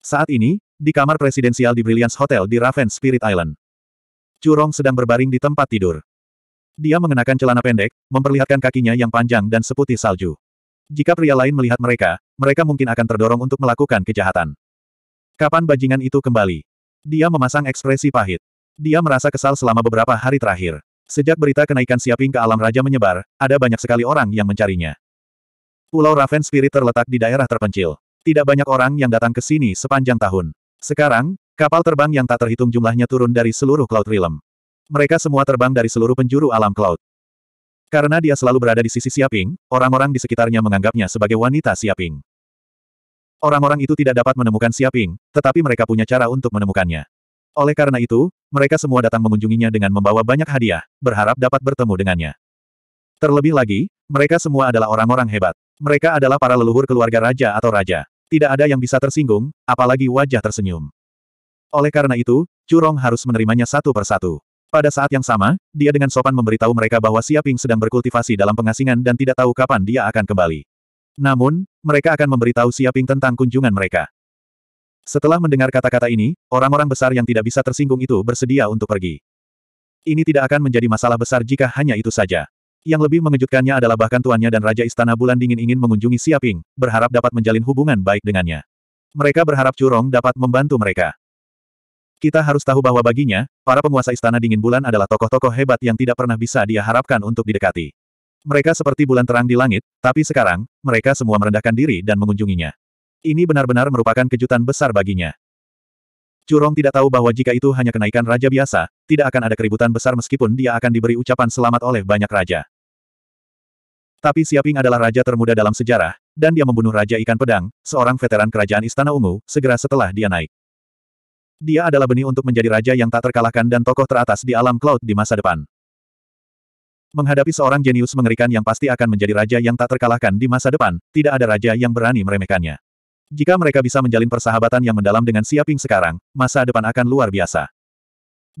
Saat ini, di kamar presidensial di Brilliance Hotel di Raven Spirit Island. Curong sedang berbaring di tempat tidur. Dia mengenakan celana pendek, memperlihatkan kakinya yang panjang dan seputih salju. Jika pria lain melihat mereka, mereka mungkin akan terdorong untuk melakukan kejahatan. Kapan bajingan itu kembali? Dia memasang ekspresi pahit. Dia merasa kesal selama beberapa hari terakhir. Sejak berita kenaikan Siaping ke alam raja menyebar, ada banyak sekali orang yang mencarinya. Pulau Raven Spirit terletak di daerah terpencil. Tidak banyak orang yang datang ke sini sepanjang tahun. Sekarang, kapal terbang yang tak terhitung jumlahnya turun dari seluruh Cloud Realm. Mereka semua terbang dari seluruh penjuru alam Cloud. Karena dia selalu berada di sisi Siaping, orang-orang di sekitarnya menganggapnya sebagai wanita Siaping. Orang-orang itu tidak dapat menemukan Siaping, tetapi mereka punya cara untuk menemukannya. Oleh karena itu, mereka semua datang mengunjunginya dengan membawa banyak hadiah, berharap dapat bertemu dengannya. Terlebih lagi, mereka semua adalah orang-orang hebat. Mereka adalah para leluhur keluarga raja atau raja. Tidak ada yang bisa tersinggung, apalagi wajah tersenyum. Oleh karena itu, Curong harus menerimanya satu persatu. Pada saat yang sama, dia dengan sopan memberitahu mereka bahwa Siaping sedang berkultivasi dalam pengasingan dan tidak tahu kapan dia akan kembali. Namun, mereka akan memberitahu Siaping tentang kunjungan mereka. Setelah mendengar kata-kata ini, orang-orang besar yang tidak bisa tersinggung itu bersedia untuk pergi. Ini tidak akan menjadi masalah besar jika hanya itu saja. Yang lebih mengejutkannya adalah bahkan tuannya dan Raja Istana Bulan Dingin ingin mengunjungi Siaping, berharap dapat menjalin hubungan baik dengannya. Mereka berharap Curong dapat membantu mereka. Kita harus tahu bahwa baginya, para penguasa Istana Dingin Bulan adalah tokoh-tokoh hebat yang tidak pernah bisa dia harapkan untuk didekati. Mereka seperti bulan terang di langit, tapi sekarang, mereka semua merendahkan diri dan mengunjunginya. Ini benar-benar merupakan kejutan besar baginya. Curong tidak tahu bahwa jika itu hanya kenaikan raja biasa, tidak akan ada keributan besar meskipun dia akan diberi ucapan selamat oleh banyak raja. Tapi Siaping adalah raja termuda dalam sejarah, dan dia membunuh Raja Ikan Pedang, seorang veteran kerajaan Istana Ungu, segera setelah dia naik. Dia adalah benih untuk menjadi raja yang tak terkalahkan dan tokoh teratas di alam cloud di masa depan. Menghadapi seorang jenius mengerikan yang pasti akan menjadi raja yang tak terkalahkan di masa depan, tidak ada raja yang berani meremehkannya. Jika mereka bisa menjalin persahabatan yang mendalam dengan Siaping sekarang, masa depan akan luar biasa.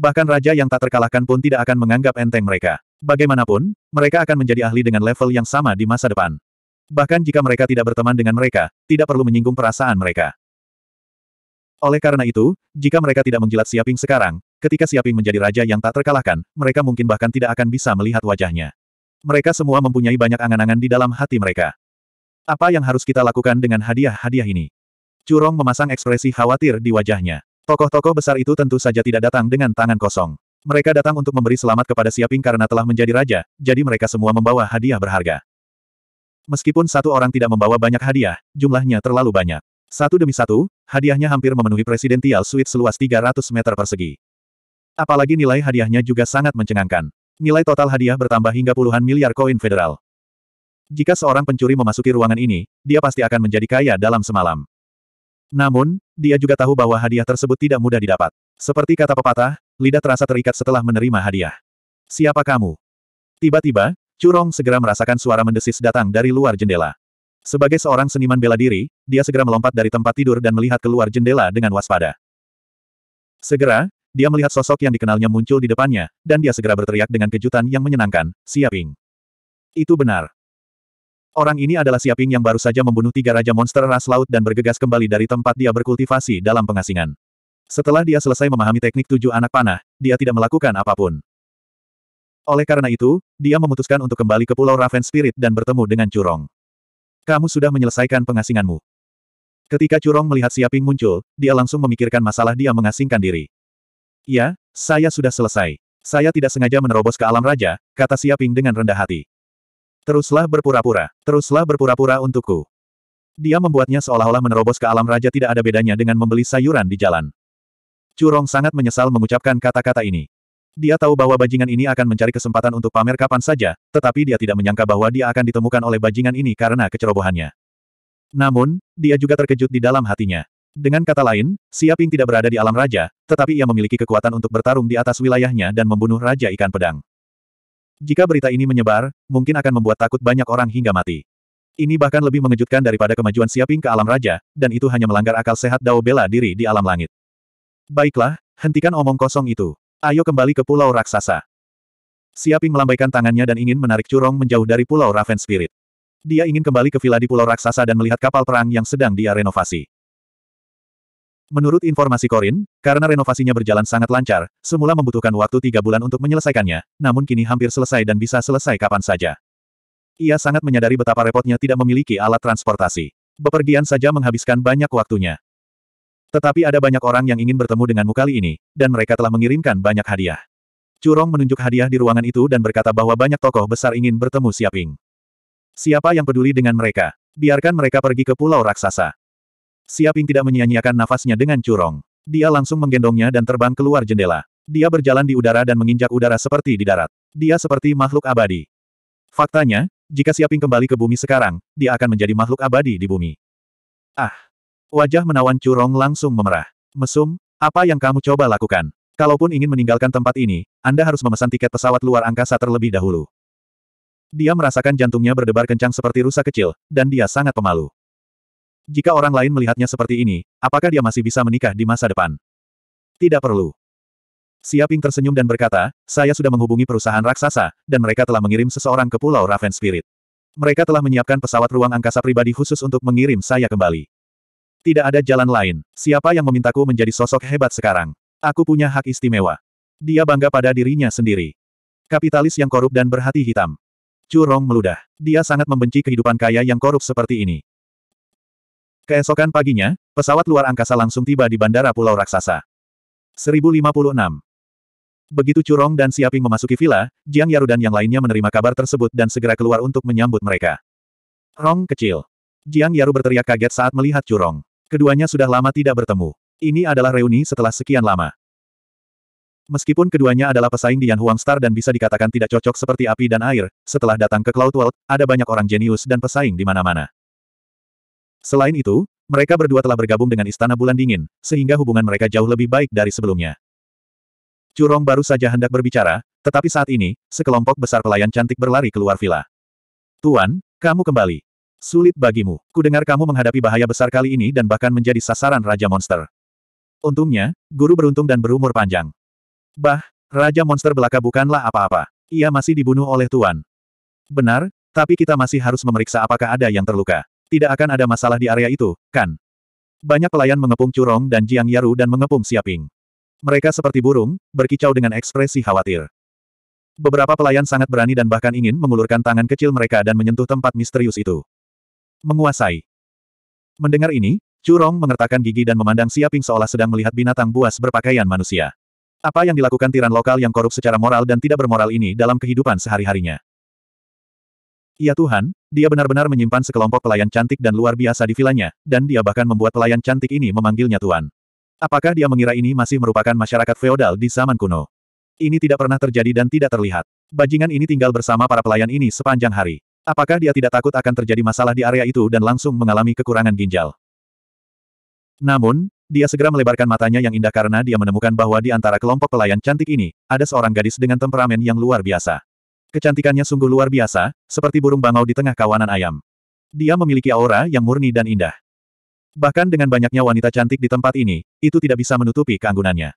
Bahkan raja yang tak terkalahkan pun tidak akan menganggap enteng mereka. Bagaimanapun, mereka akan menjadi ahli dengan level yang sama di masa depan. Bahkan jika mereka tidak berteman dengan mereka, tidak perlu menyinggung perasaan mereka. Oleh karena itu, jika mereka tidak menjilat Siaping sekarang, ketika Siaping menjadi raja yang tak terkalahkan, mereka mungkin bahkan tidak akan bisa melihat wajahnya. Mereka semua mempunyai banyak angan-angan di dalam hati mereka. Apa yang harus kita lakukan dengan hadiah-hadiah ini? Curong memasang ekspresi khawatir di wajahnya. Tokoh-tokoh besar itu tentu saja tidak datang dengan tangan kosong. Mereka datang untuk memberi selamat kepada Siaping karena telah menjadi raja, jadi mereka semua membawa hadiah berharga. Meskipun satu orang tidak membawa banyak hadiah, jumlahnya terlalu banyak. Satu demi satu, hadiahnya hampir memenuhi presidential suite seluas 300 meter persegi. Apalagi nilai hadiahnya juga sangat mencengangkan. Nilai total hadiah bertambah hingga puluhan miliar koin federal. Jika seorang pencuri memasuki ruangan ini, dia pasti akan menjadi kaya dalam semalam. Namun, dia juga tahu bahwa hadiah tersebut tidak mudah didapat. Seperti kata pepatah, lidah terasa terikat setelah menerima hadiah. Siapa kamu? Tiba-tiba, Curong segera merasakan suara mendesis datang dari luar jendela. Sebagai seorang seniman bela diri, dia segera melompat dari tempat tidur dan melihat keluar jendela dengan waspada. Segera, dia melihat sosok yang dikenalnya muncul di depannya, dan dia segera berteriak dengan kejutan yang menyenangkan, Siaping. Itu benar. Orang ini adalah Siaping yang baru saja membunuh tiga raja monster ras laut dan bergegas kembali dari tempat dia berkultivasi dalam pengasingan. Setelah dia selesai memahami teknik tujuh anak panah, dia tidak melakukan apapun. Oleh karena itu, dia memutuskan untuk kembali ke Pulau Raven Spirit dan bertemu dengan Curong. Kamu sudah menyelesaikan pengasinganmu. Ketika Curong melihat Siaping muncul, dia langsung memikirkan masalah dia mengasingkan diri. Ya, saya sudah selesai. Saya tidak sengaja menerobos ke alam raja, kata Siaping dengan rendah hati. Teruslah berpura-pura, teruslah berpura-pura untukku. Dia membuatnya seolah-olah menerobos ke alam raja tidak ada bedanya dengan membeli sayuran di jalan. Curong sangat menyesal mengucapkan kata-kata ini. Dia tahu bahwa bajingan ini akan mencari kesempatan untuk pamer kapan saja, tetapi dia tidak menyangka bahwa dia akan ditemukan oleh bajingan ini karena kecerobohannya. Namun, dia juga terkejut di dalam hatinya. Dengan kata lain, Siaping tidak berada di alam raja, tetapi ia memiliki kekuatan untuk bertarung di atas wilayahnya dan membunuh Raja Ikan Pedang. Jika berita ini menyebar, mungkin akan membuat takut banyak orang hingga mati. Ini bahkan lebih mengejutkan daripada kemajuan Siaping ke alam raja, dan itu hanya melanggar akal sehat Dao bela diri di alam langit. Baiklah, hentikan omong kosong itu. Ayo kembali ke Pulau Raksasa. Siaping melambaikan tangannya dan ingin menarik Curong menjauh dari Pulau Raven Spirit. Dia ingin kembali ke villa di Pulau Raksasa dan melihat kapal perang yang sedang dia renovasi. Menurut informasi Korin, karena renovasinya berjalan sangat lancar, semula membutuhkan waktu tiga bulan untuk menyelesaikannya, namun kini hampir selesai dan bisa selesai kapan saja. Ia sangat menyadari betapa repotnya tidak memiliki alat transportasi. Bepergian saja menghabiskan banyak waktunya. Tetapi ada banyak orang yang ingin bertemu denganmu kali ini, dan mereka telah mengirimkan banyak hadiah. Curong menunjuk hadiah di ruangan itu dan berkata bahwa banyak tokoh besar ingin bertemu Siaping. Siapa yang peduli dengan mereka? Biarkan mereka pergi ke pulau raksasa. Siaping tidak menyia-nyiakan nafasnya dengan curong. Dia langsung menggendongnya dan terbang keluar jendela. Dia berjalan di udara dan menginjak udara seperti di darat. Dia seperti makhluk abadi. Faktanya, jika Siaping kembali ke bumi sekarang, dia akan menjadi makhluk abadi di bumi. Ah! Wajah menawan Curong langsung memerah. Mesum, apa yang kamu coba lakukan? Kalaupun ingin meninggalkan tempat ini, Anda harus memesan tiket pesawat luar angkasa terlebih dahulu. Dia merasakan jantungnya berdebar kencang seperti rusa kecil, dan dia sangat pemalu. Jika orang lain melihatnya seperti ini, apakah dia masih bisa menikah di masa depan? Tidak perlu. Siaping tersenyum dan berkata, saya sudah menghubungi perusahaan raksasa, dan mereka telah mengirim seseorang ke Pulau Raven Spirit. Mereka telah menyiapkan pesawat ruang angkasa pribadi khusus untuk mengirim saya kembali. Tidak ada jalan lain. Siapa yang memintaku menjadi sosok hebat sekarang? Aku punya hak istimewa. Dia bangga pada dirinya sendiri. Kapitalis yang korup dan berhati hitam. Curong meludah. Dia sangat membenci kehidupan kaya yang korup seperti ini. Keesokan paginya, pesawat luar angkasa langsung tiba di Bandara Pulau Raksasa. 1056. Begitu Curong dan Siaping memasuki villa, Jiang Yaru dan yang lainnya menerima kabar tersebut dan segera keluar untuk menyambut mereka. Rong kecil. Jiang Yaru berteriak kaget saat melihat Curong. Keduanya sudah lama tidak bertemu. Ini adalah reuni setelah sekian lama. Meskipun keduanya adalah pesaing di Yan Huang Star dan bisa dikatakan tidak cocok seperti api dan air, setelah datang ke Cloud World, ada banyak orang jenius dan pesaing di mana-mana. Selain itu, mereka berdua telah bergabung dengan Istana Bulan Dingin, sehingga hubungan mereka jauh lebih baik dari sebelumnya. Curong baru saja hendak berbicara, tetapi saat ini, sekelompok besar pelayan cantik berlari keluar villa. Tuan, kamu kembali. Sulit bagimu. Ku dengar kamu menghadapi bahaya besar kali ini dan bahkan menjadi sasaran Raja Monster. Untungnya, guru beruntung dan berumur panjang. Bah, Raja Monster belaka bukanlah apa-apa. Ia masih dibunuh oleh Tuan. Benar, tapi kita masih harus memeriksa apakah ada yang terluka. Tidak akan ada masalah di area itu, kan? Banyak pelayan mengepung Curong dan Jiang Yaru dan mengepung Siaping. Mereka seperti burung, berkicau dengan ekspresi khawatir. Beberapa pelayan sangat berani dan bahkan ingin mengulurkan tangan kecil mereka dan menyentuh tempat misterius itu. Menguasai. Mendengar ini, Curong mengertakkan gigi dan memandang Siaping seolah sedang melihat binatang buas berpakaian manusia. Apa yang dilakukan tiran lokal yang korup secara moral dan tidak bermoral ini dalam kehidupan sehari-harinya? Ya Tuhan, dia benar-benar menyimpan sekelompok pelayan cantik dan luar biasa di vilanya, dan dia bahkan membuat pelayan cantik ini memanggilnya Tuan. Apakah dia mengira ini masih merupakan masyarakat feodal di zaman kuno? Ini tidak pernah terjadi dan tidak terlihat. Bajingan ini tinggal bersama para pelayan ini sepanjang hari. Apakah dia tidak takut akan terjadi masalah di area itu dan langsung mengalami kekurangan ginjal? Namun, dia segera melebarkan matanya yang indah karena dia menemukan bahwa di antara kelompok pelayan cantik ini, ada seorang gadis dengan temperamen yang luar biasa. Kecantikannya sungguh luar biasa, seperti burung bangau di tengah kawanan ayam. Dia memiliki aura yang murni dan indah. Bahkan dengan banyaknya wanita cantik di tempat ini, itu tidak bisa menutupi keanggunannya.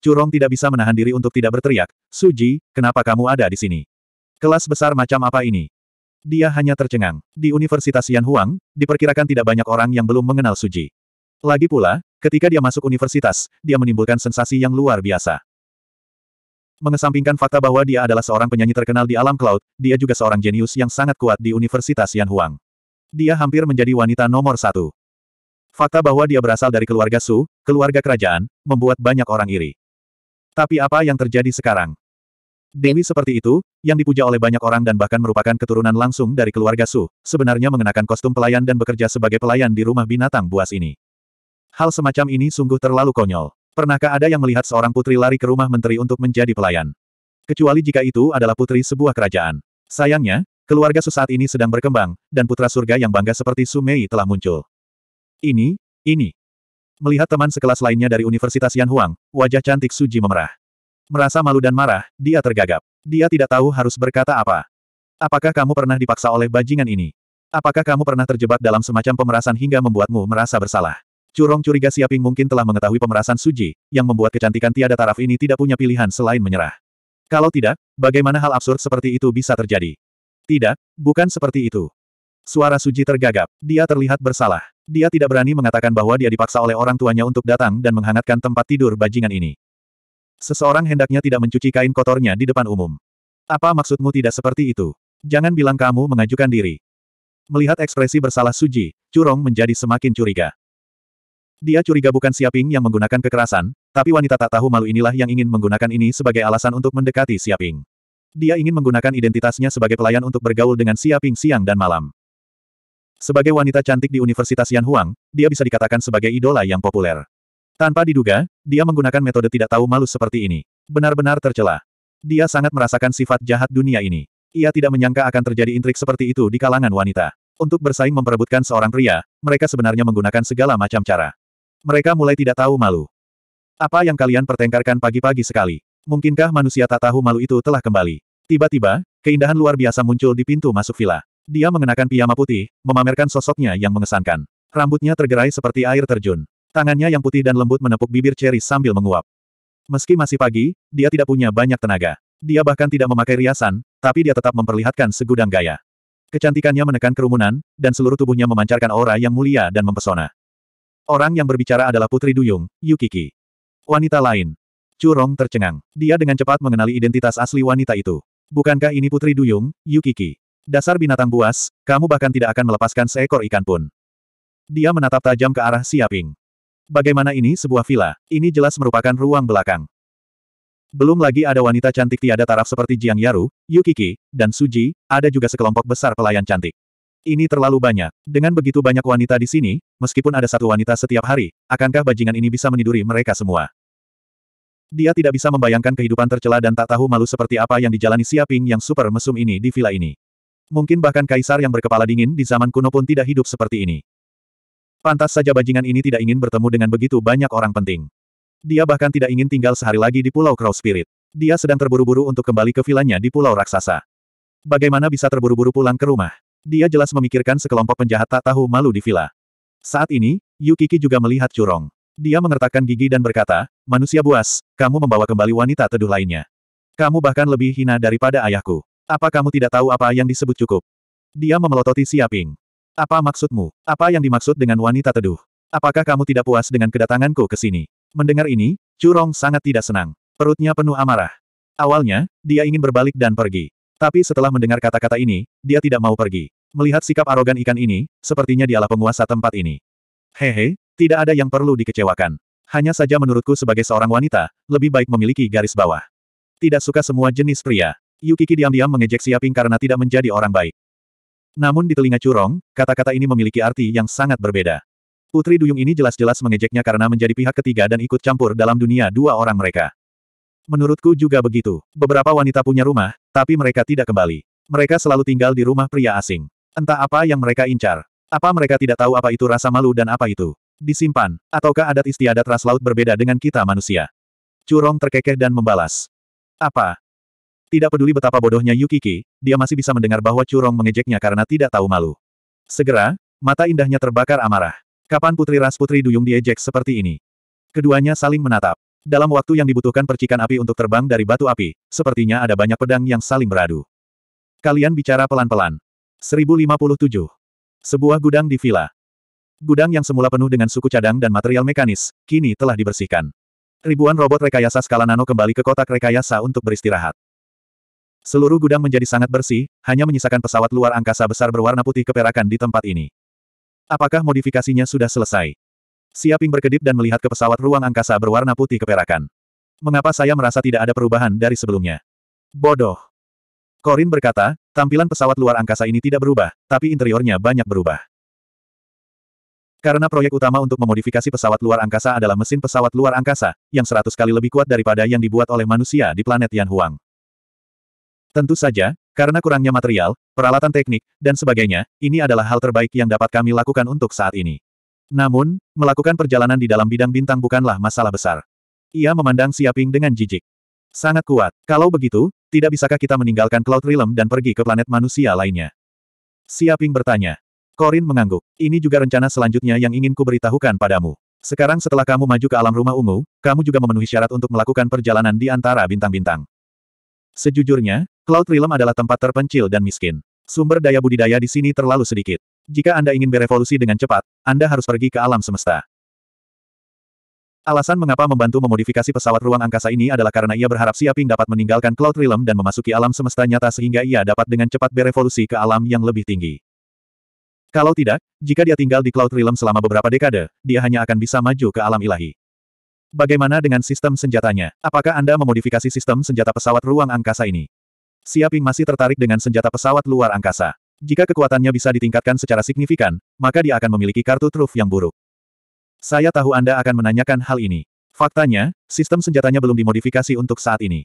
Curong tidak bisa menahan diri untuk tidak berteriak, Suji, kenapa kamu ada di sini? Kelas besar macam apa ini? Dia hanya tercengang. Di Universitas Yan Huang, diperkirakan tidak banyak orang yang belum mengenal Suji. Lagi pula, ketika dia masuk universitas, dia menimbulkan sensasi yang luar biasa. Mengesampingkan fakta bahwa dia adalah seorang penyanyi terkenal di alam cloud, dia juga seorang jenius yang sangat kuat di Universitas Yan Huang. Dia hampir menjadi wanita nomor satu. Fakta bahwa dia berasal dari keluarga Su, keluarga kerajaan, membuat banyak orang iri. Tapi apa yang terjadi sekarang? Dewi seperti itu, yang dipuja oleh banyak orang dan bahkan merupakan keturunan langsung dari keluarga Su, sebenarnya mengenakan kostum pelayan dan bekerja sebagai pelayan di rumah binatang buas ini. Hal semacam ini sungguh terlalu konyol. Pernahkah ada yang melihat seorang putri lari ke rumah menteri untuk menjadi pelayan? Kecuali jika itu adalah putri sebuah kerajaan. Sayangnya, keluarga Su saat ini sedang berkembang, dan putra surga yang bangga seperti Su Mei telah muncul. Ini, ini. Melihat teman sekelas lainnya dari Universitas Yan Huang, wajah cantik Suji memerah. Merasa malu dan marah, dia tergagap. Dia tidak tahu harus berkata apa. Apakah kamu pernah dipaksa oleh bajingan ini? Apakah kamu pernah terjebak dalam semacam pemerasan hingga membuatmu merasa bersalah? Curong curiga Siaping mungkin telah mengetahui pemerasan Suji, yang membuat kecantikan tiada taraf ini tidak punya pilihan selain menyerah. Kalau tidak, bagaimana hal absurd seperti itu bisa terjadi? Tidak, bukan seperti itu. Suara Suji tergagap. Dia terlihat bersalah. Dia tidak berani mengatakan bahwa dia dipaksa oleh orang tuanya untuk datang dan menghangatkan tempat tidur bajingan ini. Seseorang hendaknya tidak mencuci kain kotornya di depan umum. Apa maksudmu tidak seperti itu? Jangan bilang kamu mengajukan diri. Melihat ekspresi bersalah Suji, Curong menjadi semakin curiga. Dia curiga bukan Siaping yang menggunakan kekerasan, tapi wanita tak tahu malu inilah yang ingin menggunakan ini sebagai alasan untuk mendekati Siaping. Dia ingin menggunakan identitasnya sebagai pelayan untuk bergaul dengan Siaping siang dan malam. Sebagai wanita cantik di Universitas Yanhuang, dia bisa dikatakan sebagai idola yang populer. Tanpa diduga, dia menggunakan metode tidak tahu malu seperti ini. Benar-benar tercela. Dia sangat merasakan sifat jahat dunia ini. Ia tidak menyangka akan terjadi intrik seperti itu di kalangan wanita. Untuk bersaing memperebutkan seorang pria, mereka sebenarnya menggunakan segala macam cara. Mereka mulai tidak tahu malu. Apa yang kalian pertengkarkan pagi-pagi sekali? Mungkinkah manusia tak tahu malu itu telah kembali? Tiba-tiba, keindahan luar biasa muncul di pintu masuk villa. Dia mengenakan piyama putih, memamerkan sosoknya yang mengesankan. Rambutnya tergerai seperti air terjun. Tangannya yang putih dan lembut menepuk bibir Cherry sambil menguap. Meski masih pagi, dia tidak punya banyak tenaga. Dia bahkan tidak memakai riasan, tapi dia tetap memperlihatkan segudang gaya. Kecantikannya menekan kerumunan, dan seluruh tubuhnya memancarkan aura yang mulia dan mempesona. Orang yang berbicara adalah Putri Duyung, Yukiki. Wanita lain. Curong tercengang. Dia dengan cepat mengenali identitas asli wanita itu. Bukankah ini Putri Duyung, Yukiki? Dasar binatang buas, kamu bahkan tidak akan melepaskan seekor ikan pun. Dia menatap tajam ke arah Siaping. Bagaimana ini sebuah villa, ini jelas merupakan ruang belakang. Belum lagi ada wanita cantik tiada taraf seperti Jiang Yaru, Yukiki, dan Suji, ada juga sekelompok besar pelayan cantik. Ini terlalu banyak. Dengan begitu banyak wanita di sini, meskipun ada satu wanita setiap hari, akankah bajingan ini bisa meniduri mereka semua? Dia tidak bisa membayangkan kehidupan tercela dan tak tahu malu seperti apa yang dijalani Siaping yang super mesum ini di villa ini. Mungkin bahkan kaisar yang berkepala dingin di zaman kuno pun tidak hidup seperti ini. Pantas saja bajingan ini tidak ingin bertemu dengan begitu banyak orang penting. Dia bahkan tidak ingin tinggal sehari lagi di Pulau Crow Spirit. Dia sedang terburu-buru untuk kembali ke vilanya di Pulau Raksasa. Bagaimana bisa terburu-buru pulang ke rumah? Dia jelas memikirkan sekelompok penjahat tak tahu malu di villa. Saat ini, Yukiki juga melihat Curong. Dia mengertakkan gigi dan berkata, Manusia buas, kamu membawa kembali wanita teduh lainnya. Kamu bahkan lebih hina daripada ayahku. Apa kamu tidak tahu apa yang disebut cukup? Dia memelototi Siaping. Apa maksudmu? Apa yang dimaksud dengan wanita teduh? Apakah kamu tidak puas dengan kedatanganku ke sini? Mendengar ini, Curong sangat tidak senang. Perutnya penuh amarah. Awalnya, dia ingin berbalik dan pergi. Tapi setelah mendengar kata-kata ini, dia tidak mau pergi. Melihat sikap arogan ikan ini, sepertinya dialah penguasa tempat ini. Hehe, tidak ada yang perlu dikecewakan. Hanya saja menurutku sebagai seorang wanita, lebih baik memiliki garis bawah. Tidak suka semua jenis pria. Yukiki diam-diam mengejek Siaping karena tidak menjadi orang baik. Namun di telinga Curong, kata-kata ini memiliki arti yang sangat berbeda. Putri Duyung ini jelas-jelas mengejeknya karena menjadi pihak ketiga dan ikut campur dalam dunia dua orang mereka. Menurutku juga begitu. Beberapa wanita punya rumah, tapi mereka tidak kembali. Mereka selalu tinggal di rumah pria asing. Entah apa yang mereka incar. Apa mereka tidak tahu apa itu rasa malu dan apa itu disimpan, ataukah adat istiadat ras laut berbeda dengan kita manusia? Curong terkekeh dan membalas. Apa, tidak peduli betapa bodohnya Yukiki, dia masih bisa mendengar bahwa Curong mengejeknya karena tidak tahu malu. Segera, mata indahnya terbakar amarah. Kapan Putri Ras Putri Duyung diejek seperti ini? Keduanya saling menatap. Dalam waktu yang dibutuhkan percikan api untuk terbang dari batu api, sepertinya ada banyak pedang yang saling beradu. Kalian bicara pelan-pelan. 1057. Sebuah gudang di villa. Gudang yang semula penuh dengan suku cadang dan material mekanis, kini telah dibersihkan. Ribuan robot rekayasa skala nano kembali ke kotak rekayasa untuk beristirahat. Seluruh gudang menjadi sangat bersih, hanya menyisakan pesawat luar angkasa besar berwarna putih keperakan di tempat ini. Apakah modifikasinya sudah selesai? Siaping berkedip dan melihat ke pesawat ruang angkasa berwarna putih keperakan. Mengapa saya merasa tidak ada perubahan dari sebelumnya? Bodoh. Korin berkata, tampilan pesawat luar angkasa ini tidak berubah, tapi interiornya banyak berubah. Karena proyek utama untuk memodifikasi pesawat luar angkasa adalah mesin pesawat luar angkasa, yang seratus kali lebih kuat daripada yang dibuat oleh manusia di planet Yan Huang. Tentu saja, karena kurangnya material, peralatan teknik, dan sebagainya, ini adalah hal terbaik yang dapat kami lakukan untuk saat ini. Namun, melakukan perjalanan di dalam bidang bintang bukanlah masalah besar. Ia memandang Siaping dengan jijik. Sangat kuat. Kalau begitu, tidak bisakah kita meninggalkan Cloud Realm dan pergi ke planet manusia lainnya? Siaping bertanya. Korin mengangguk. Ini juga rencana selanjutnya yang ingin ku beritahukan padamu. Sekarang setelah kamu maju ke alam rumah ungu, kamu juga memenuhi syarat untuk melakukan perjalanan di antara bintang-bintang. Sejujurnya, Cloud Realm adalah tempat terpencil dan miskin. Sumber daya budidaya di sini terlalu sedikit. Jika Anda ingin berevolusi dengan cepat, Anda harus pergi ke alam semesta. Alasan mengapa membantu memodifikasi pesawat ruang angkasa ini adalah karena ia berharap Siaping dapat meninggalkan Cloud Realm dan memasuki alam semesta nyata sehingga ia dapat dengan cepat berevolusi ke alam yang lebih tinggi. Kalau tidak, jika dia tinggal di Cloud Realm selama beberapa dekade, dia hanya akan bisa maju ke alam ilahi. Bagaimana dengan sistem senjatanya? Apakah Anda memodifikasi sistem senjata pesawat ruang angkasa ini? Siaping masih tertarik dengan senjata pesawat luar angkasa. Jika kekuatannya bisa ditingkatkan secara signifikan, maka dia akan memiliki kartu truf yang buruk. Saya tahu Anda akan menanyakan hal ini. Faktanya, sistem senjatanya belum dimodifikasi untuk saat ini.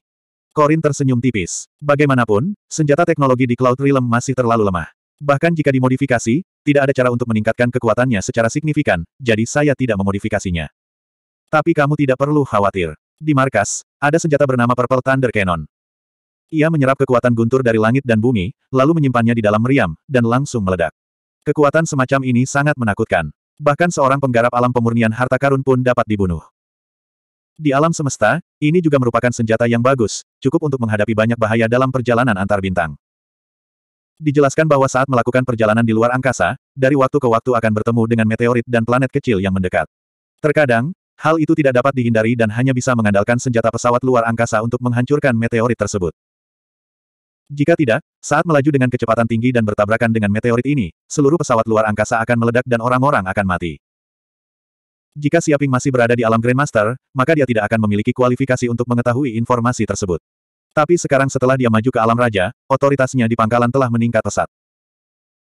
Korin tersenyum tipis. Bagaimanapun, senjata teknologi di Cloud Realm masih terlalu lemah. Bahkan jika dimodifikasi, tidak ada cara untuk meningkatkan kekuatannya secara signifikan, jadi saya tidak memodifikasinya. Tapi kamu tidak perlu khawatir. Di markas, ada senjata bernama Purple Thunder Cannon. Ia menyerap kekuatan guntur dari langit dan bumi, lalu menyimpannya di dalam meriam, dan langsung meledak. Kekuatan semacam ini sangat menakutkan. Bahkan seorang penggarap alam pemurnian harta karun pun dapat dibunuh. Di alam semesta, ini juga merupakan senjata yang bagus, cukup untuk menghadapi banyak bahaya dalam perjalanan antar bintang. Dijelaskan bahwa saat melakukan perjalanan di luar angkasa, dari waktu ke waktu akan bertemu dengan meteorit dan planet kecil yang mendekat. Terkadang, Hal itu tidak dapat dihindari dan hanya bisa mengandalkan senjata pesawat luar angkasa untuk menghancurkan meteorit tersebut. Jika tidak, saat melaju dengan kecepatan tinggi dan bertabrakan dengan meteorit ini, seluruh pesawat luar angkasa akan meledak dan orang-orang akan mati. Jika Siaping masih berada di alam Grandmaster, maka dia tidak akan memiliki kualifikasi untuk mengetahui informasi tersebut. Tapi sekarang setelah dia maju ke alam raja, otoritasnya di pangkalan telah meningkat pesat.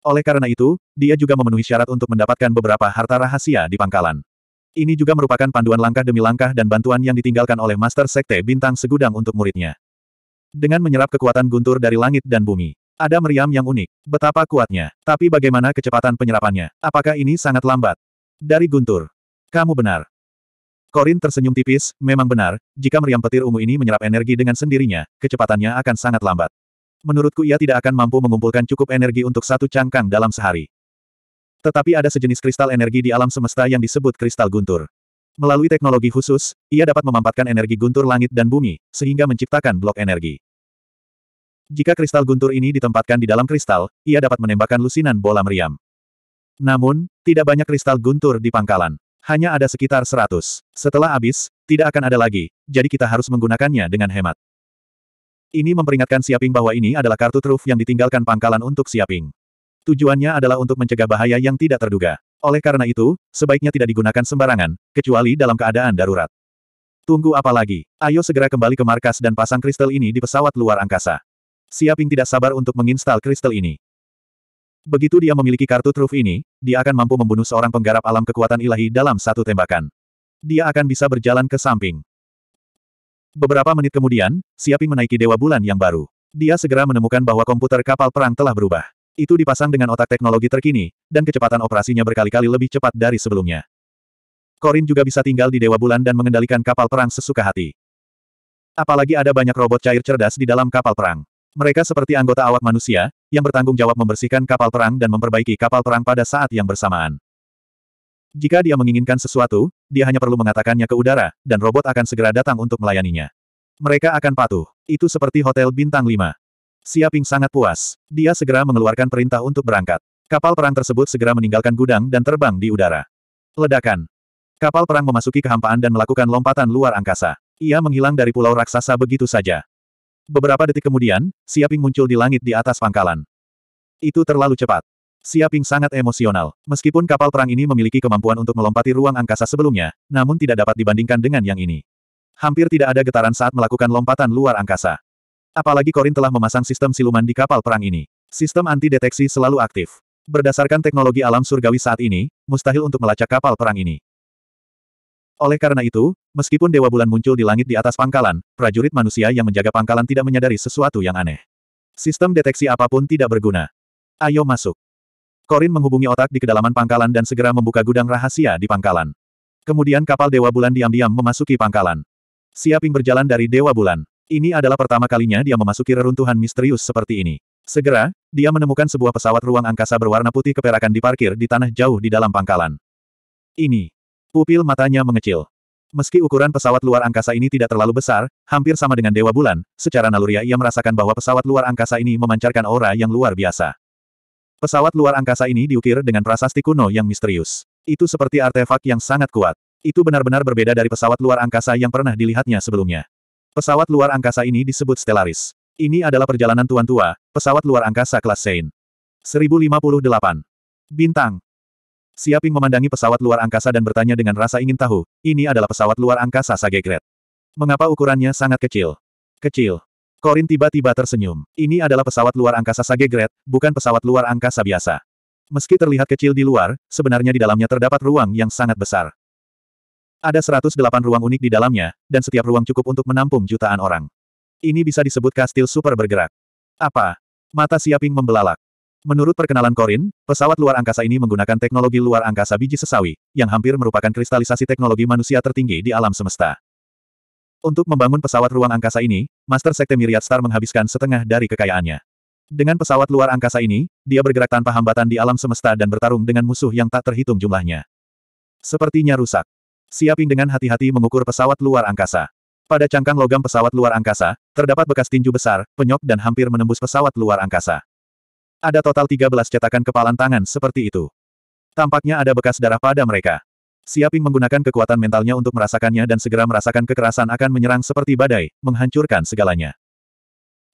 Oleh karena itu, dia juga memenuhi syarat untuk mendapatkan beberapa harta rahasia di pangkalan. Ini juga merupakan panduan langkah demi langkah dan bantuan yang ditinggalkan oleh Master Sekte Bintang Segudang untuk muridnya. Dengan menyerap kekuatan guntur dari langit dan bumi. Ada meriam yang unik. Betapa kuatnya. Tapi bagaimana kecepatan penyerapannya? Apakah ini sangat lambat? Dari guntur. Kamu benar. Korin tersenyum tipis, memang benar, jika meriam petir ungu ini menyerap energi dengan sendirinya, kecepatannya akan sangat lambat. Menurutku ia tidak akan mampu mengumpulkan cukup energi untuk satu cangkang dalam sehari. Tetapi ada sejenis kristal energi di alam semesta yang disebut kristal guntur. Melalui teknologi khusus, ia dapat memampatkan energi guntur langit dan bumi, sehingga menciptakan blok energi. Jika kristal guntur ini ditempatkan di dalam kristal, ia dapat menembakkan lusinan bola meriam. Namun, tidak banyak kristal guntur di pangkalan. Hanya ada sekitar 100. Setelah habis, tidak akan ada lagi, jadi kita harus menggunakannya dengan hemat. Ini memperingatkan Siaping bahwa ini adalah kartu truf yang ditinggalkan pangkalan untuk Siaping tujuannya adalah untuk mencegah bahaya yang tidak terduga. Oleh karena itu, sebaiknya tidak digunakan sembarangan, kecuali dalam keadaan darurat. Tunggu apa lagi? Ayo segera kembali ke markas dan pasang kristal ini di pesawat luar angkasa. Siaping tidak sabar untuk menginstal kristal ini. Begitu dia memiliki kartu truf ini, dia akan mampu membunuh seorang penggarap alam kekuatan ilahi dalam satu tembakan. Dia akan bisa berjalan ke samping. Beberapa menit kemudian, Siaping menaiki Dewa Bulan yang baru. Dia segera menemukan bahwa komputer kapal perang telah berubah. Itu dipasang dengan otak teknologi terkini, dan kecepatan operasinya berkali-kali lebih cepat dari sebelumnya. Korin juga bisa tinggal di Dewa Bulan dan mengendalikan kapal perang sesuka hati. Apalagi ada banyak robot cair cerdas di dalam kapal perang. Mereka seperti anggota awak manusia, yang bertanggung jawab membersihkan kapal perang dan memperbaiki kapal perang pada saat yang bersamaan. Jika dia menginginkan sesuatu, dia hanya perlu mengatakannya ke udara, dan robot akan segera datang untuk melayaninya. Mereka akan patuh. Itu seperti hotel bintang 5. Siaping sangat puas. Dia segera mengeluarkan perintah untuk berangkat. Kapal perang tersebut segera meninggalkan gudang dan terbang di udara. Ledakan. Kapal perang memasuki kehampaan dan melakukan lompatan luar angkasa. Ia menghilang dari pulau raksasa begitu saja. Beberapa detik kemudian, Siaping muncul di langit di atas pangkalan. Itu terlalu cepat. Siaping sangat emosional. Meskipun kapal perang ini memiliki kemampuan untuk melompati ruang angkasa sebelumnya, namun tidak dapat dibandingkan dengan yang ini. Hampir tidak ada getaran saat melakukan lompatan luar angkasa. Apalagi Korin telah memasang sistem siluman di kapal perang ini. Sistem anti-deteksi selalu aktif. Berdasarkan teknologi alam surgawi saat ini, mustahil untuk melacak kapal perang ini. Oleh karena itu, meskipun Dewa Bulan muncul di langit di atas pangkalan, prajurit manusia yang menjaga pangkalan tidak menyadari sesuatu yang aneh. Sistem deteksi apapun tidak berguna. Ayo masuk. Korin menghubungi otak di kedalaman pangkalan dan segera membuka gudang rahasia di pangkalan. Kemudian kapal Dewa Bulan diam-diam memasuki pangkalan. Siaping berjalan dari Dewa Bulan. Ini adalah pertama kalinya dia memasuki reruntuhan misterius seperti ini. Segera, dia menemukan sebuah pesawat ruang angkasa berwarna putih keperakan diparkir di tanah jauh di dalam pangkalan. Ini. Pupil matanya mengecil. Meski ukuran pesawat luar angkasa ini tidak terlalu besar, hampir sama dengan Dewa Bulan, secara naluriah ia merasakan bahwa pesawat luar angkasa ini memancarkan aura yang luar biasa. Pesawat luar angkasa ini diukir dengan prasasti kuno yang misterius. Itu seperti artefak yang sangat kuat. Itu benar-benar berbeda dari pesawat luar angkasa yang pernah dilihatnya sebelumnya. Pesawat luar angkasa ini disebut Stellaris. Ini adalah perjalanan tuan tua, pesawat luar angkasa kelas Sein. 1058. Bintang. Siaping memandangi pesawat luar angkasa dan bertanya dengan rasa ingin tahu, ini adalah pesawat luar angkasa Sagegret. Mengapa ukurannya sangat kecil? Kecil. Korin tiba-tiba tersenyum. Ini adalah pesawat luar angkasa Sagegret, bukan pesawat luar angkasa biasa. Meski terlihat kecil di luar, sebenarnya di dalamnya terdapat ruang yang sangat besar. Ada 108 ruang unik di dalamnya, dan setiap ruang cukup untuk menampung jutaan orang. Ini bisa disebut kastil super bergerak. Apa? Mata Siaping membelalak. Menurut perkenalan Korin, pesawat luar angkasa ini menggunakan teknologi luar angkasa biji sesawi, yang hampir merupakan kristalisasi teknologi manusia tertinggi di alam semesta. Untuk membangun pesawat ruang angkasa ini, Master Sekte Myriad Star menghabiskan setengah dari kekayaannya. Dengan pesawat luar angkasa ini, dia bergerak tanpa hambatan di alam semesta dan bertarung dengan musuh yang tak terhitung jumlahnya. Sepertinya rusak. Siaping dengan hati-hati mengukur pesawat luar angkasa. Pada cangkang logam pesawat luar angkasa, terdapat bekas tinju besar, penyok dan hampir menembus pesawat luar angkasa. Ada total 13 cetakan kepalan tangan seperti itu. Tampaknya ada bekas darah pada mereka. Siaping menggunakan kekuatan mentalnya untuk merasakannya dan segera merasakan kekerasan akan menyerang seperti badai, menghancurkan segalanya.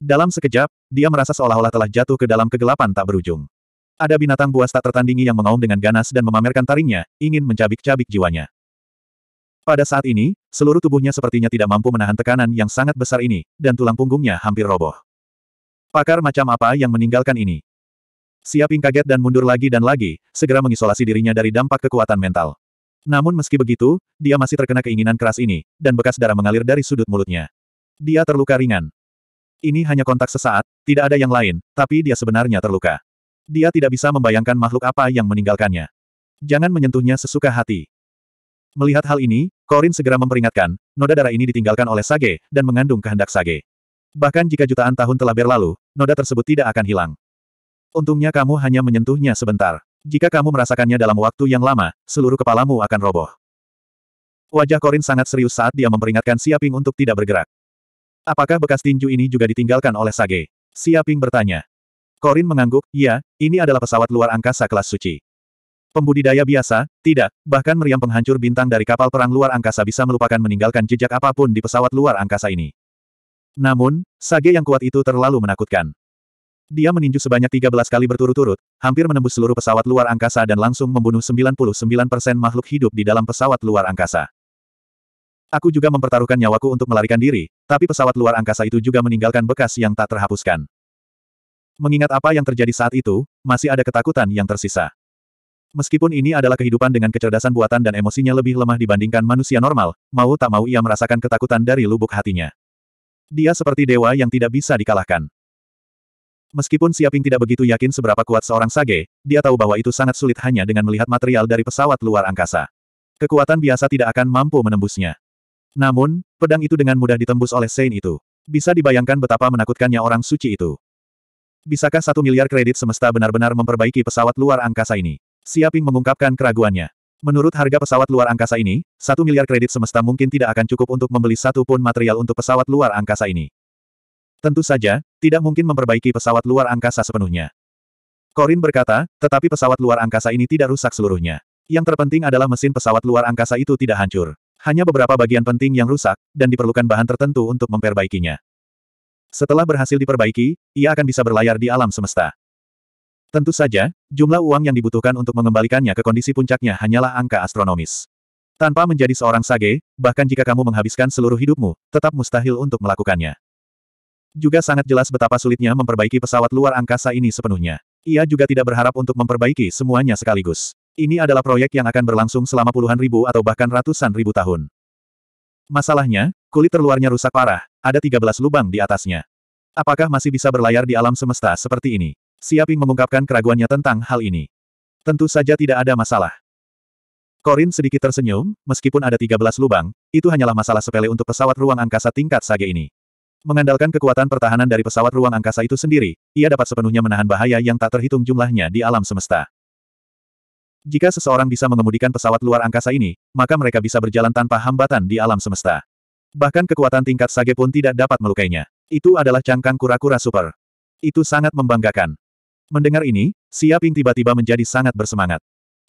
Dalam sekejap, dia merasa seolah-olah telah jatuh ke dalam kegelapan tak berujung. Ada binatang buas tak tertandingi yang mengaum dengan ganas dan memamerkan taringnya, ingin mencabik-cabik jiwanya. Pada saat ini, seluruh tubuhnya sepertinya tidak mampu menahan tekanan yang sangat besar ini, dan tulang punggungnya hampir roboh. Pakar macam apa yang meninggalkan ini? Siaping kaget dan mundur lagi dan lagi, segera mengisolasi dirinya dari dampak kekuatan mental. Namun meski begitu, dia masih terkena keinginan keras ini, dan bekas darah mengalir dari sudut mulutnya. Dia terluka ringan. Ini hanya kontak sesaat, tidak ada yang lain, tapi dia sebenarnya terluka. Dia tidak bisa membayangkan makhluk apa yang meninggalkannya. Jangan menyentuhnya sesuka hati. Melihat hal ini, Korin segera memperingatkan, noda darah ini ditinggalkan oleh Sage, dan mengandung kehendak Sage. Bahkan jika jutaan tahun telah berlalu, noda tersebut tidak akan hilang. Untungnya kamu hanya menyentuhnya sebentar. Jika kamu merasakannya dalam waktu yang lama, seluruh kepalamu akan roboh. Wajah Korin sangat serius saat dia memperingatkan Siaping untuk tidak bergerak. Apakah bekas tinju ini juga ditinggalkan oleh Sage? Siaping bertanya. Korin mengangguk, ya, ini adalah pesawat luar angkasa kelas suci. Pembudidaya biasa, tidak, bahkan meriam penghancur bintang dari kapal perang luar angkasa bisa melupakan meninggalkan jejak apapun di pesawat luar angkasa ini. Namun, sage yang kuat itu terlalu menakutkan. Dia meninju sebanyak 13 kali berturut-turut, hampir menembus seluruh pesawat luar angkasa dan langsung membunuh 99% makhluk hidup di dalam pesawat luar angkasa. Aku juga mempertaruhkan nyawaku untuk melarikan diri, tapi pesawat luar angkasa itu juga meninggalkan bekas yang tak terhapuskan. Mengingat apa yang terjadi saat itu, masih ada ketakutan yang tersisa. Meskipun ini adalah kehidupan dengan kecerdasan buatan dan emosinya lebih lemah dibandingkan manusia normal, mau tak mau ia merasakan ketakutan dari lubuk hatinya. Dia seperti dewa yang tidak bisa dikalahkan. Meskipun Siaping tidak begitu yakin seberapa kuat seorang sage, dia tahu bahwa itu sangat sulit hanya dengan melihat material dari pesawat luar angkasa. Kekuatan biasa tidak akan mampu menembusnya. Namun, pedang itu dengan mudah ditembus oleh Sein itu. Bisa dibayangkan betapa menakutkannya orang suci itu. Bisakah satu miliar kredit semesta benar-benar memperbaiki pesawat luar angkasa ini? Siaping mengungkapkan keraguannya. Menurut harga pesawat luar angkasa ini, satu miliar kredit semesta mungkin tidak akan cukup untuk membeli satu pun material untuk pesawat luar angkasa ini. Tentu saja, tidak mungkin memperbaiki pesawat luar angkasa sepenuhnya. Corin berkata, tetapi pesawat luar angkasa ini tidak rusak seluruhnya. Yang terpenting adalah mesin pesawat luar angkasa itu tidak hancur. Hanya beberapa bagian penting yang rusak, dan diperlukan bahan tertentu untuk memperbaikinya. Setelah berhasil diperbaiki, ia akan bisa berlayar di alam semesta. Tentu saja, jumlah uang yang dibutuhkan untuk mengembalikannya ke kondisi puncaknya hanyalah angka astronomis. Tanpa menjadi seorang sage, bahkan jika kamu menghabiskan seluruh hidupmu, tetap mustahil untuk melakukannya. Juga sangat jelas betapa sulitnya memperbaiki pesawat luar angkasa ini sepenuhnya. Ia juga tidak berharap untuk memperbaiki semuanya sekaligus. Ini adalah proyek yang akan berlangsung selama puluhan ribu atau bahkan ratusan ribu tahun. Masalahnya, kulit terluarnya rusak parah, ada 13 lubang di atasnya. Apakah masih bisa berlayar di alam semesta seperti ini? Siaping mengungkapkan keraguannya tentang hal ini. Tentu saja tidak ada masalah. Korin sedikit tersenyum, meskipun ada 13 lubang, itu hanyalah masalah sepele untuk pesawat ruang angkasa tingkat sage ini. Mengandalkan kekuatan pertahanan dari pesawat ruang angkasa itu sendiri, ia dapat sepenuhnya menahan bahaya yang tak terhitung jumlahnya di alam semesta. Jika seseorang bisa mengemudikan pesawat luar angkasa ini, maka mereka bisa berjalan tanpa hambatan di alam semesta. Bahkan kekuatan tingkat sage pun tidak dapat melukainya. Itu adalah cangkang kura-kura super. Itu sangat membanggakan. Mendengar ini, Siaping tiba-tiba menjadi sangat bersemangat.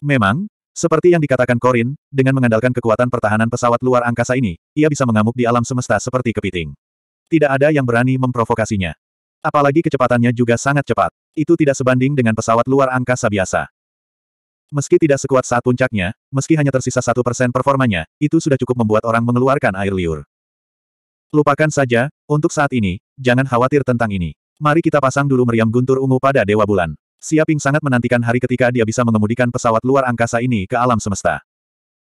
Memang, seperti yang dikatakan Korin, dengan mengandalkan kekuatan pertahanan pesawat luar angkasa ini, ia bisa mengamuk di alam semesta seperti kepiting. Tidak ada yang berani memprovokasinya. Apalagi kecepatannya juga sangat cepat. Itu tidak sebanding dengan pesawat luar angkasa biasa. Meski tidak sekuat saat puncaknya, meski hanya tersisa satu persen performanya, itu sudah cukup membuat orang mengeluarkan air liur. Lupakan saja, untuk saat ini, jangan khawatir tentang ini. Mari kita pasang dulu meriam guntur ungu pada Dewa Bulan. Siaping sangat menantikan hari ketika dia bisa mengemudikan pesawat luar angkasa ini ke alam semesta.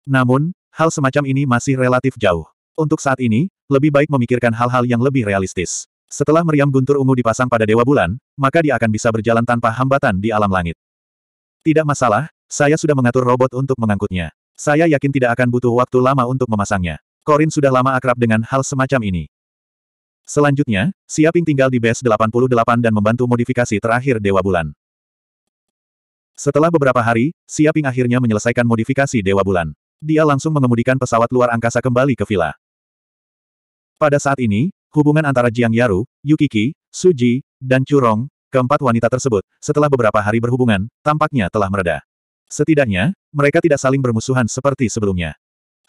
Namun, hal semacam ini masih relatif jauh. Untuk saat ini, lebih baik memikirkan hal-hal yang lebih realistis. Setelah meriam guntur ungu dipasang pada Dewa Bulan, maka dia akan bisa berjalan tanpa hambatan di alam langit. Tidak masalah, saya sudah mengatur robot untuk mengangkutnya. Saya yakin tidak akan butuh waktu lama untuk memasangnya. Korin sudah lama akrab dengan hal semacam ini. Selanjutnya, Siaping tinggal di base 88 dan membantu modifikasi terakhir Dewa Bulan. Setelah beberapa hari, Siaping akhirnya menyelesaikan modifikasi Dewa Bulan. Dia langsung mengemudikan pesawat luar angkasa kembali ke villa. Pada saat ini, hubungan antara Jiang Yaru, Yukiki, Suji, dan Churong, keempat wanita tersebut, setelah beberapa hari berhubungan, tampaknya telah mereda. Setidaknya, mereka tidak saling bermusuhan seperti sebelumnya.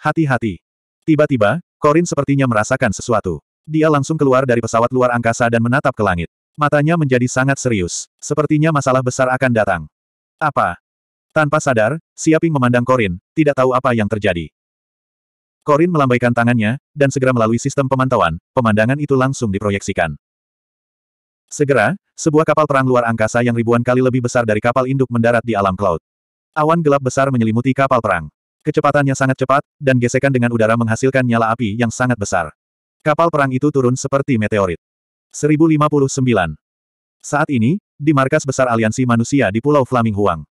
Hati-hati. Tiba-tiba, Korin sepertinya merasakan sesuatu. Dia langsung keluar dari pesawat luar angkasa dan menatap ke langit. Matanya menjadi sangat serius. Sepertinya masalah besar akan datang. Apa? Tanpa sadar, Siaping memandang Korin, tidak tahu apa yang terjadi. Korin melambaikan tangannya, dan segera melalui sistem pemantauan, pemandangan itu langsung diproyeksikan. Segera, sebuah kapal perang luar angkasa yang ribuan kali lebih besar dari kapal induk mendarat di alam cloud. Awan gelap besar menyelimuti kapal perang. Kecepatannya sangat cepat, dan gesekan dengan udara menghasilkan nyala api yang sangat besar. Kapal perang itu turun seperti meteorit. 1059. Saat ini, di markas besar aliansi manusia di Pulau Flaminghuang.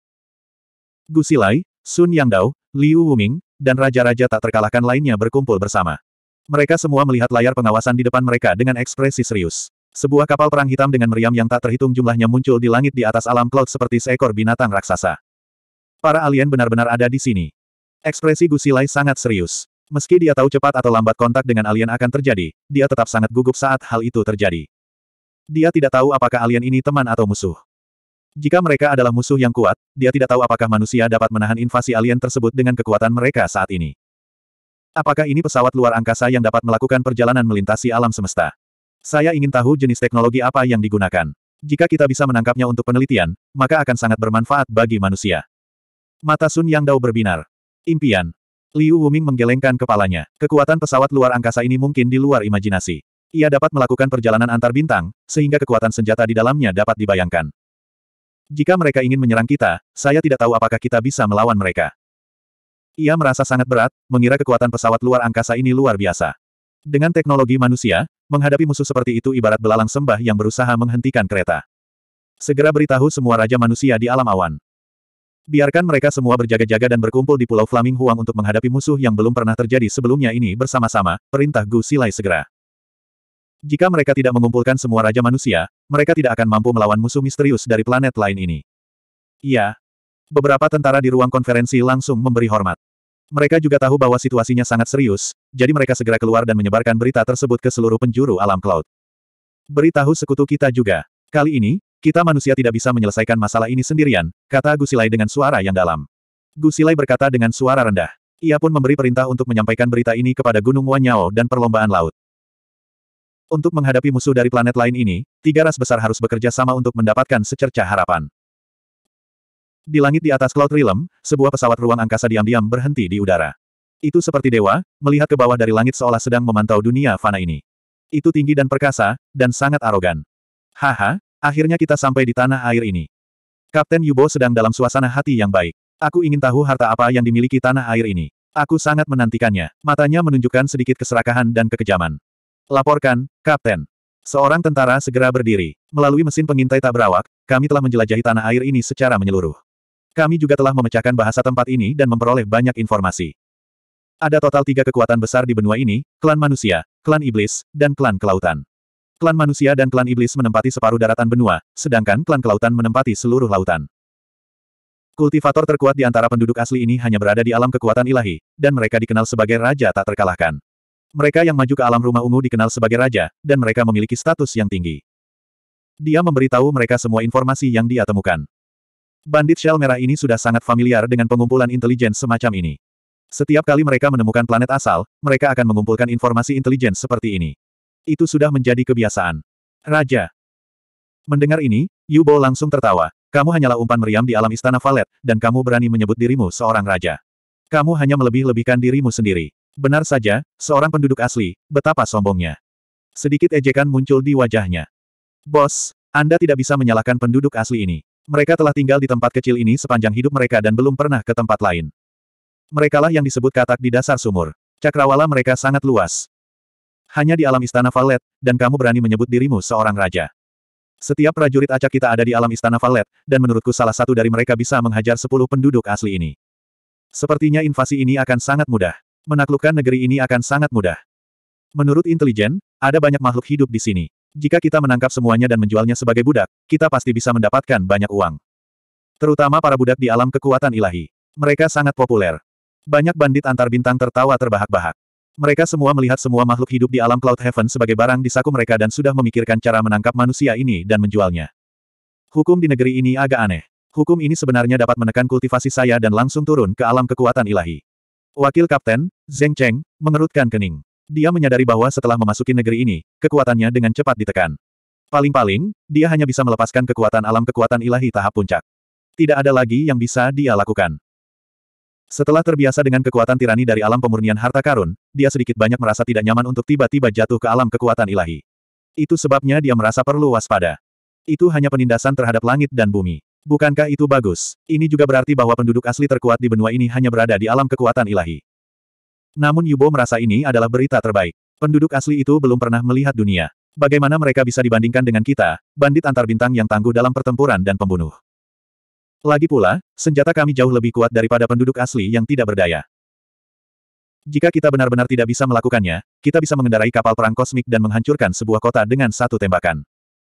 Gu Silai, Sun Yang Dao, Liu Wuming, dan raja-raja tak terkalahkan lainnya berkumpul bersama. Mereka semua melihat layar pengawasan di depan mereka dengan ekspresi serius. Sebuah kapal perang hitam dengan meriam yang tak terhitung jumlahnya muncul di langit di atas alam cloud seperti seekor binatang raksasa. Para alien benar-benar ada di sini. Ekspresi Gusilai sangat serius. Meski dia tahu cepat atau lambat kontak dengan alien akan terjadi, dia tetap sangat gugup saat hal itu terjadi. Dia tidak tahu apakah alien ini teman atau musuh. Jika mereka adalah musuh yang kuat, dia tidak tahu apakah manusia dapat menahan invasi alien tersebut dengan kekuatan mereka saat ini. Apakah ini pesawat luar angkasa yang dapat melakukan perjalanan melintasi alam semesta? Saya ingin tahu jenis teknologi apa yang digunakan. Jika kita bisa menangkapnya untuk penelitian, maka akan sangat bermanfaat bagi manusia. Mata Sun Yang Dao berbinar. Impian, Liu Wuming menggelengkan kepalanya. Kekuatan pesawat luar angkasa ini mungkin di luar imajinasi. Ia dapat melakukan perjalanan antar bintang, sehingga kekuatan senjata di dalamnya dapat dibayangkan. Jika mereka ingin menyerang kita, saya tidak tahu apakah kita bisa melawan mereka. Ia merasa sangat berat, mengira kekuatan pesawat luar angkasa ini luar biasa. Dengan teknologi manusia, menghadapi musuh seperti itu ibarat belalang sembah yang berusaha menghentikan kereta. Segera beritahu semua raja manusia di alam awan. Biarkan mereka semua berjaga-jaga dan berkumpul di Pulau Flaming Huang untuk menghadapi musuh yang belum pernah terjadi sebelumnya ini bersama-sama, perintah Gu Silai segera. Jika mereka tidak mengumpulkan semua Raja Manusia, mereka tidak akan mampu melawan musuh misterius dari planet lain ini. Iya. Beberapa tentara di ruang konferensi langsung memberi hormat. Mereka juga tahu bahwa situasinya sangat serius, jadi mereka segera keluar dan menyebarkan berita tersebut ke seluruh penjuru alam cloud. Beritahu sekutu kita juga. Kali ini, kita manusia tidak bisa menyelesaikan masalah ini sendirian, kata Gusilai dengan suara yang dalam. Gusilai berkata dengan suara rendah. Ia pun memberi perintah untuk menyampaikan berita ini kepada Gunung Wanyao dan Perlombaan Laut. Untuk menghadapi musuh dari planet lain ini, tiga ras besar harus bekerja sama untuk mendapatkan secerca harapan. Di langit di atas Cloud Realm, sebuah pesawat ruang angkasa diam-diam berhenti di udara. Itu seperti dewa, melihat ke bawah dari langit seolah sedang memantau dunia fana ini. Itu tinggi dan perkasa, dan sangat arogan. Haha, Akhirnya kita sampai di tanah air ini. Kapten Yubo sedang dalam suasana hati yang baik. Aku ingin tahu harta apa yang dimiliki tanah air ini. Aku sangat menantikannya. Matanya menunjukkan sedikit keserakahan dan kekejaman. Laporkan, Kapten. Seorang tentara segera berdiri. Melalui mesin pengintai tak berawak, kami telah menjelajahi tanah air ini secara menyeluruh. Kami juga telah memecahkan bahasa tempat ini dan memperoleh banyak informasi. Ada total tiga kekuatan besar di benua ini, klan manusia, klan iblis, dan klan kelautan. Klan manusia dan klan iblis menempati separuh daratan benua, sedangkan klan kelautan menempati seluruh lautan. Kultivator terkuat di antara penduduk asli ini hanya berada di alam kekuatan ilahi, dan mereka dikenal sebagai raja tak terkalahkan. Mereka yang maju ke alam rumah ungu dikenal sebagai raja, dan mereka memiliki status yang tinggi. Dia memberitahu mereka semua informasi yang dia temukan. Bandit shell merah ini sudah sangat familiar dengan pengumpulan intelijen semacam ini. Setiap kali mereka menemukan planet asal, mereka akan mengumpulkan informasi intelijen seperti ini. Itu sudah menjadi kebiasaan. Raja. Mendengar ini, Yu Bo langsung tertawa. Kamu hanyalah umpan meriam di alam istana Valet, dan kamu berani menyebut dirimu seorang raja. Kamu hanya melebih-lebihkan dirimu sendiri. Benar saja, seorang penduduk asli, betapa sombongnya. Sedikit ejekan muncul di wajahnya. Bos, Anda tidak bisa menyalahkan penduduk asli ini. Mereka telah tinggal di tempat kecil ini sepanjang hidup mereka dan belum pernah ke tempat lain. Merekalah yang disebut katak di dasar sumur. Cakrawala mereka sangat luas hanya di alam istana Valet, dan kamu berani menyebut dirimu seorang raja. Setiap prajurit acak kita ada di alam istana Valet, dan menurutku salah satu dari mereka bisa menghajar sepuluh penduduk asli ini. Sepertinya invasi ini akan sangat mudah. Menaklukkan negeri ini akan sangat mudah. Menurut intelijen, ada banyak makhluk hidup di sini. Jika kita menangkap semuanya dan menjualnya sebagai budak, kita pasti bisa mendapatkan banyak uang. Terutama para budak di alam kekuatan ilahi. Mereka sangat populer. Banyak bandit antar bintang tertawa terbahak-bahak. Mereka semua melihat semua makhluk hidup di alam Cloud Heaven sebagai barang di saku mereka dan sudah memikirkan cara menangkap manusia ini dan menjualnya. Hukum di negeri ini agak aneh. Hukum ini sebenarnya dapat menekan kultivasi saya dan langsung turun ke alam kekuatan ilahi. Wakil Kapten, Zeng Cheng, mengerutkan kening. Dia menyadari bahwa setelah memasuki negeri ini, kekuatannya dengan cepat ditekan. Paling-paling, dia hanya bisa melepaskan kekuatan alam kekuatan ilahi tahap puncak. Tidak ada lagi yang bisa dia lakukan. Setelah terbiasa dengan kekuatan tirani dari alam pemurnian harta karun, dia sedikit banyak merasa tidak nyaman untuk tiba-tiba jatuh ke alam kekuatan ilahi. Itu sebabnya dia merasa perlu waspada. Itu hanya penindasan terhadap langit dan bumi. Bukankah itu bagus? Ini juga berarti bahwa penduduk asli terkuat di benua ini hanya berada di alam kekuatan ilahi. Namun Yubo merasa ini adalah berita terbaik. Penduduk asli itu belum pernah melihat dunia. Bagaimana mereka bisa dibandingkan dengan kita, bandit antar bintang yang tangguh dalam pertempuran dan pembunuh. Lagi pula, senjata kami jauh lebih kuat daripada penduduk asli yang tidak berdaya. Jika kita benar-benar tidak bisa melakukannya, kita bisa mengendarai kapal perang kosmik dan menghancurkan sebuah kota dengan satu tembakan.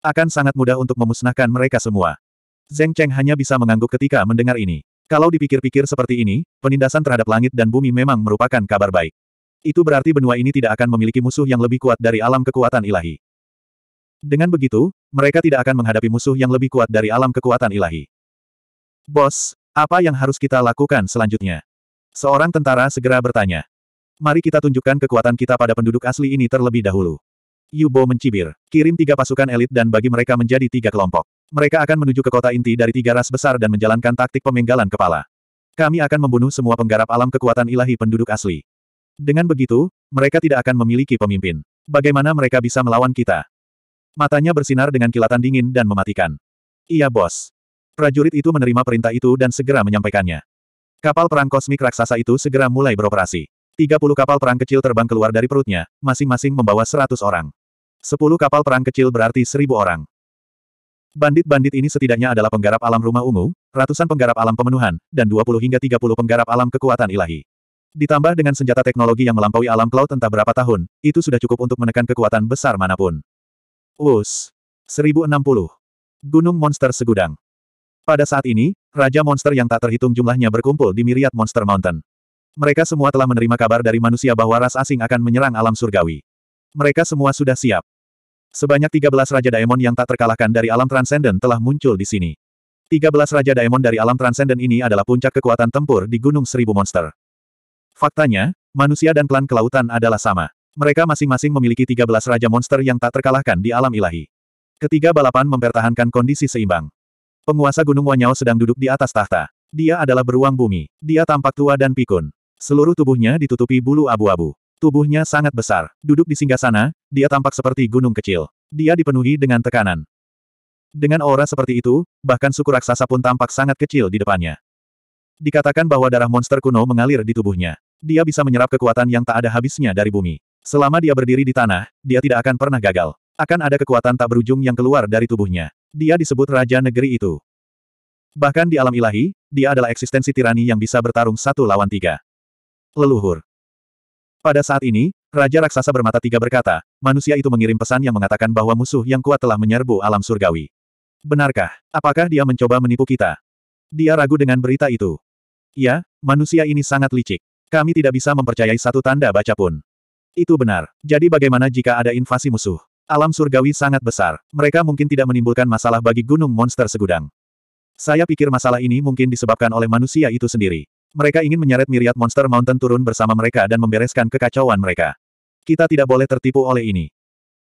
Akan sangat mudah untuk memusnahkan mereka semua. Zeng Cheng hanya bisa mengangguk ketika mendengar ini. Kalau dipikir-pikir seperti ini, penindasan terhadap langit dan bumi memang merupakan kabar baik. Itu berarti benua ini tidak akan memiliki musuh yang lebih kuat dari alam kekuatan ilahi. Dengan begitu, mereka tidak akan menghadapi musuh yang lebih kuat dari alam kekuatan ilahi. Bos, apa yang harus kita lakukan selanjutnya? Seorang tentara segera bertanya. Mari kita tunjukkan kekuatan kita pada penduduk asli ini terlebih dahulu. Yubo mencibir. Kirim tiga pasukan elit dan bagi mereka menjadi tiga kelompok. Mereka akan menuju ke kota inti dari tiga ras besar dan menjalankan taktik pemenggalan kepala. Kami akan membunuh semua penggarap alam kekuatan ilahi penduduk asli. Dengan begitu, mereka tidak akan memiliki pemimpin. Bagaimana mereka bisa melawan kita? Matanya bersinar dengan kilatan dingin dan mematikan. Iya bos. Prajurit itu menerima perintah itu dan segera menyampaikannya. Kapal perang kosmik raksasa itu segera mulai beroperasi. 30 kapal perang kecil terbang keluar dari perutnya, masing-masing membawa 100 orang. 10 kapal perang kecil berarti 1000 orang. Bandit-bandit ini setidaknya adalah penggarap alam rumah ungu, ratusan penggarap alam pemenuhan, dan 20 hingga 30 penggarap alam kekuatan ilahi. Ditambah dengan senjata teknologi yang melampaui alam cloud entah berapa tahun, itu sudah cukup untuk menekan kekuatan besar manapun. Us. 1060. Gunung Monster Segudang. Pada saat ini, Raja Monster yang tak terhitung jumlahnya berkumpul di Miriat Monster Mountain. Mereka semua telah menerima kabar dari manusia bahwa ras asing akan menyerang alam surgawi. Mereka semua sudah siap. Sebanyak 13 Raja Daemon yang tak terkalahkan dari alam Transcendent telah muncul di sini. 13 Raja Daemon dari alam Transcendent ini adalah puncak kekuatan tempur di Gunung Seribu Monster. Faktanya, manusia dan klan kelautan adalah sama. Mereka masing-masing memiliki 13 Raja Monster yang tak terkalahkan di alam ilahi. Ketiga balapan mempertahankan kondisi seimbang. Penguasa Gunung Wanyao sedang duduk di atas tahta. Dia adalah beruang bumi. Dia tampak tua dan pikun. Seluruh tubuhnya ditutupi bulu abu-abu. Tubuhnya sangat besar. Duduk di singgah sana, dia tampak seperti gunung kecil. Dia dipenuhi dengan tekanan. Dengan aura seperti itu, bahkan suku raksasa pun tampak sangat kecil di depannya. Dikatakan bahwa darah monster kuno mengalir di tubuhnya. Dia bisa menyerap kekuatan yang tak ada habisnya dari bumi. Selama dia berdiri di tanah, dia tidak akan pernah gagal. Akan ada kekuatan tak berujung yang keluar dari tubuhnya dia disebut Raja Negeri itu. Bahkan di alam ilahi, dia adalah eksistensi tirani yang bisa bertarung satu lawan tiga. Leluhur. Pada saat ini, Raja Raksasa bermata tiga berkata, manusia itu mengirim pesan yang mengatakan bahwa musuh yang kuat telah menyerbu alam surgawi. Benarkah? Apakah dia mencoba menipu kita? Dia ragu dengan berita itu. Ya, manusia ini sangat licik. Kami tidak bisa mempercayai satu tanda baca pun. Itu benar. Jadi bagaimana jika ada invasi musuh? Alam surgawi sangat besar. Mereka mungkin tidak menimbulkan masalah bagi gunung monster segudang. Saya pikir masalah ini mungkin disebabkan oleh manusia itu sendiri. Mereka ingin menyeret miriat monster mountain turun bersama mereka dan membereskan kekacauan mereka. Kita tidak boleh tertipu oleh ini.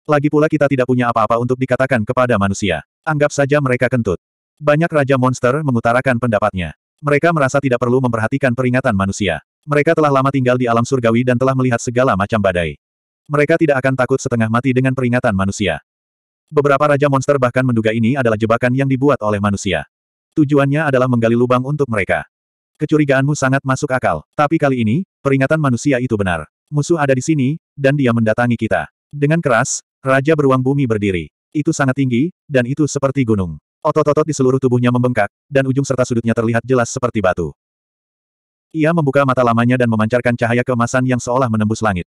Lagi pula kita tidak punya apa-apa untuk dikatakan kepada manusia. Anggap saja mereka kentut. Banyak raja monster mengutarakan pendapatnya. Mereka merasa tidak perlu memperhatikan peringatan manusia. Mereka telah lama tinggal di alam surgawi dan telah melihat segala macam badai. Mereka tidak akan takut setengah mati dengan peringatan manusia. Beberapa raja monster bahkan menduga ini adalah jebakan yang dibuat oleh manusia. Tujuannya adalah menggali lubang untuk mereka. Kecurigaanmu sangat masuk akal, tapi kali ini, peringatan manusia itu benar. Musuh ada di sini, dan dia mendatangi kita. Dengan keras, Raja Beruang Bumi berdiri. Itu sangat tinggi, dan itu seperti gunung. Otot-otot di seluruh tubuhnya membengkak, dan ujung serta sudutnya terlihat jelas seperti batu. Ia membuka mata lamanya dan memancarkan cahaya kemasan yang seolah menembus langit.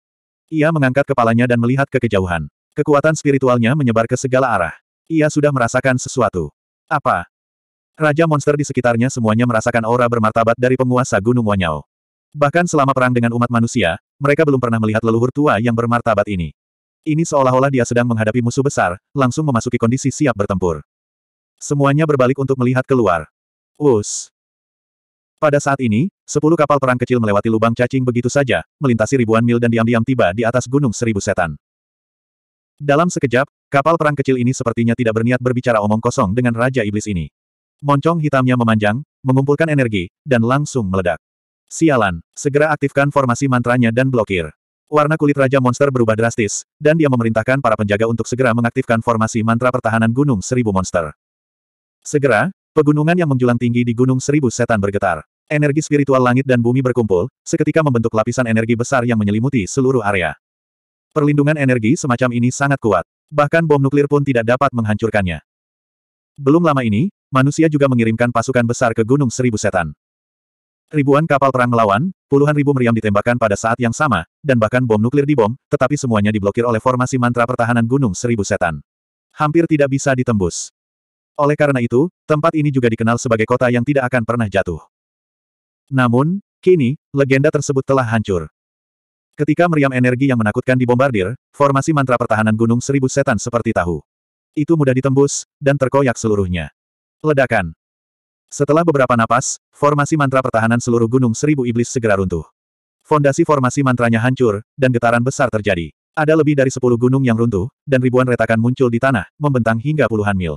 Ia mengangkat kepalanya dan melihat ke kejauhan. Kekuatan spiritualnya menyebar ke segala arah. Ia sudah merasakan sesuatu. Apa? Raja monster di sekitarnya semuanya merasakan aura bermartabat dari penguasa Gunung Wanyao. Bahkan selama perang dengan umat manusia, mereka belum pernah melihat leluhur tua yang bermartabat ini. Ini seolah-olah dia sedang menghadapi musuh besar, langsung memasuki kondisi siap bertempur. Semuanya berbalik untuk melihat keluar. Us. Pada saat ini, sepuluh kapal perang kecil melewati lubang cacing begitu saja, melintasi ribuan mil dan diam-diam tiba di atas gunung seribu setan. Dalam sekejap, kapal perang kecil ini sepertinya tidak berniat berbicara omong kosong dengan Raja Iblis ini. Moncong hitamnya memanjang, mengumpulkan energi, dan langsung meledak. Sialan, segera aktifkan formasi mantranya dan blokir. Warna kulit Raja Monster berubah drastis, dan dia memerintahkan para penjaga untuk segera mengaktifkan formasi mantra pertahanan Gunung Seribu Monster. Segera, Pegunungan yang menjulang tinggi di Gunung Seribu Setan bergetar. Energi spiritual langit dan bumi berkumpul, seketika membentuk lapisan energi besar yang menyelimuti seluruh area. Perlindungan energi semacam ini sangat kuat. Bahkan bom nuklir pun tidak dapat menghancurkannya. Belum lama ini, manusia juga mengirimkan pasukan besar ke Gunung Seribu Setan. Ribuan kapal perang melawan, puluhan ribu meriam ditembakkan pada saat yang sama, dan bahkan bom nuklir dibom, tetapi semuanya diblokir oleh formasi mantra pertahanan Gunung Seribu Setan. Hampir tidak bisa ditembus. Oleh karena itu, tempat ini juga dikenal sebagai kota yang tidak akan pernah jatuh. Namun, kini, legenda tersebut telah hancur. Ketika meriam energi yang menakutkan dibombardir, formasi mantra pertahanan gunung seribu setan seperti tahu. Itu mudah ditembus, dan terkoyak seluruhnya. Ledakan. Setelah beberapa napas, formasi mantra pertahanan seluruh gunung seribu iblis segera runtuh. Fondasi formasi mantranya hancur, dan getaran besar terjadi. Ada lebih dari sepuluh gunung yang runtuh, dan ribuan retakan muncul di tanah, membentang hingga puluhan mil.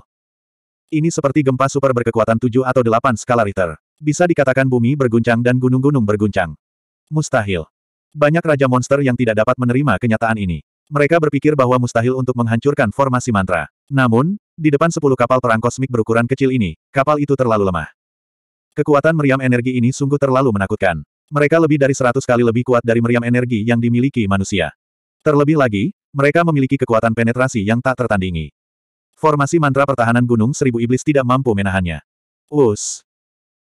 Ini seperti gempa super berkekuatan 7 atau 8 skala Richter. Bisa dikatakan bumi berguncang dan gunung-gunung berguncang. Mustahil. Banyak raja monster yang tidak dapat menerima kenyataan ini. Mereka berpikir bahwa mustahil untuk menghancurkan formasi mantra. Namun, di depan 10 kapal perang kosmik berukuran kecil ini, kapal itu terlalu lemah. Kekuatan meriam energi ini sungguh terlalu menakutkan. Mereka lebih dari 100 kali lebih kuat dari meriam energi yang dimiliki manusia. Terlebih lagi, mereka memiliki kekuatan penetrasi yang tak tertandingi. Formasi mantra pertahanan Gunung Seribu Iblis tidak mampu menahannya. Us.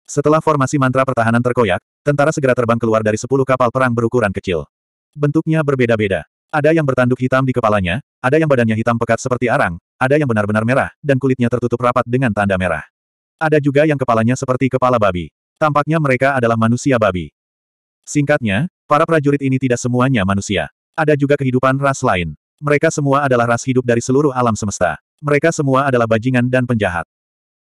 Setelah formasi mantra pertahanan terkoyak, tentara segera terbang keluar dari sepuluh kapal perang berukuran kecil. Bentuknya berbeda-beda. Ada yang bertanduk hitam di kepalanya, ada yang badannya hitam pekat seperti arang, ada yang benar-benar merah, dan kulitnya tertutup rapat dengan tanda merah. Ada juga yang kepalanya seperti kepala babi. Tampaknya mereka adalah manusia babi. Singkatnya, para prajurit ini tidak semuanya manusia. Ada juga kehidupan ras lain. Mereka semua adalah ras hidup dari seluruh alam semesta. Mereka semua adalah bajingan dan penjahat.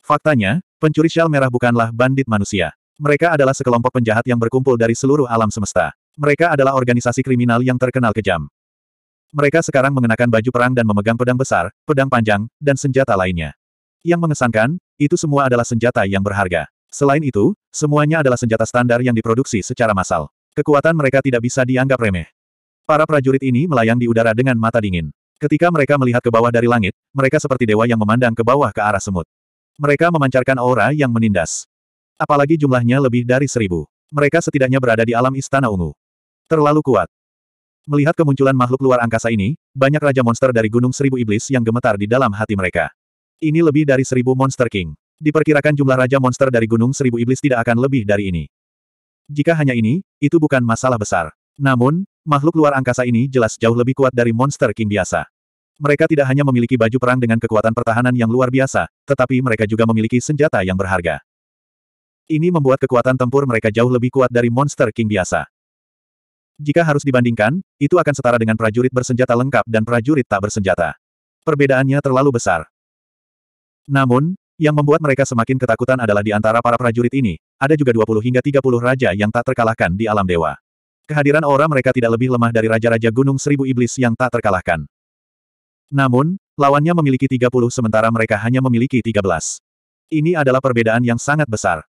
Faktanya, pencuri syal merah bukanlah bandit manusia. Mereka adalah sekelompok penjahat yang berkumpul dari seluruh alam semesta. Mereka adalah organisasi kriminal yang terkenal kejam. Mereka sekarang mengenakan baju perang dan memegang pedang besar, pedang panjang, dan senjata lainnya. Yang mengesankan, itu semua adalah senjata yang berharga. Selain itu, semuanya adalah senjata standar yang diproduksi secara massal. Kekuatan mereka tidak bisa dianggap remeh. Para prajurit ini melayang di udara dengan mata dingin. Ketika mereka melihat ke bawah dari langit, mereka seperti dewa yang memandang ke bawah ke arah semut. Mereka memancarkan aura yang menindas. Apalagi jumlahnya lebih dari seribu. Mereka setidaknya berada di alam istana ungu. Terlalu kuat. Melihat kemunculan makhluk luar angkasa ini, banyak raja monster dari Gunung Seribu Iblis yang gemetar di dalam hati mereka. Ini lebih dari seribu Monster King. Diperkirakan jumlah raja monster dari Gunung Seribu Iblis tidak akan lebih dari ini. Jika hanya ini, itu bukan masalah besar. Namun, Makhluk luar angkasa ini jelas jauh lebih kuat dari Monster King biasa. Mereka tidak hanya memiliki baju perang dengan kekuatan pertahanan yang luar biasa, tetapi mereka juga memiliki senjata yang berharga. Ini membuat kekuatan tempur mereka jauh lebih kuat dari Monster King biasa. Jika harus dibandingkan, itu akan setara dengan prajurit bersenjata lengkap dan prajurit tak bersenjata. Perbedaannya terlalu besar. Namun, yang membuat mereka semakin ketakutan adalah di antara para prajurit ini, ada juga 20 hingga 30 raja yang tak terkalahkan di alam dewa. Kehadiran aura mereka tidak lebih lemah dari Raja-Raja Gunung Seribu Iblis yang tak terkalahkan. Namun, lawannya memiliki 30 sementara mereka hanya memiliki 13. Ini adalah perbedaan yang sangat besar.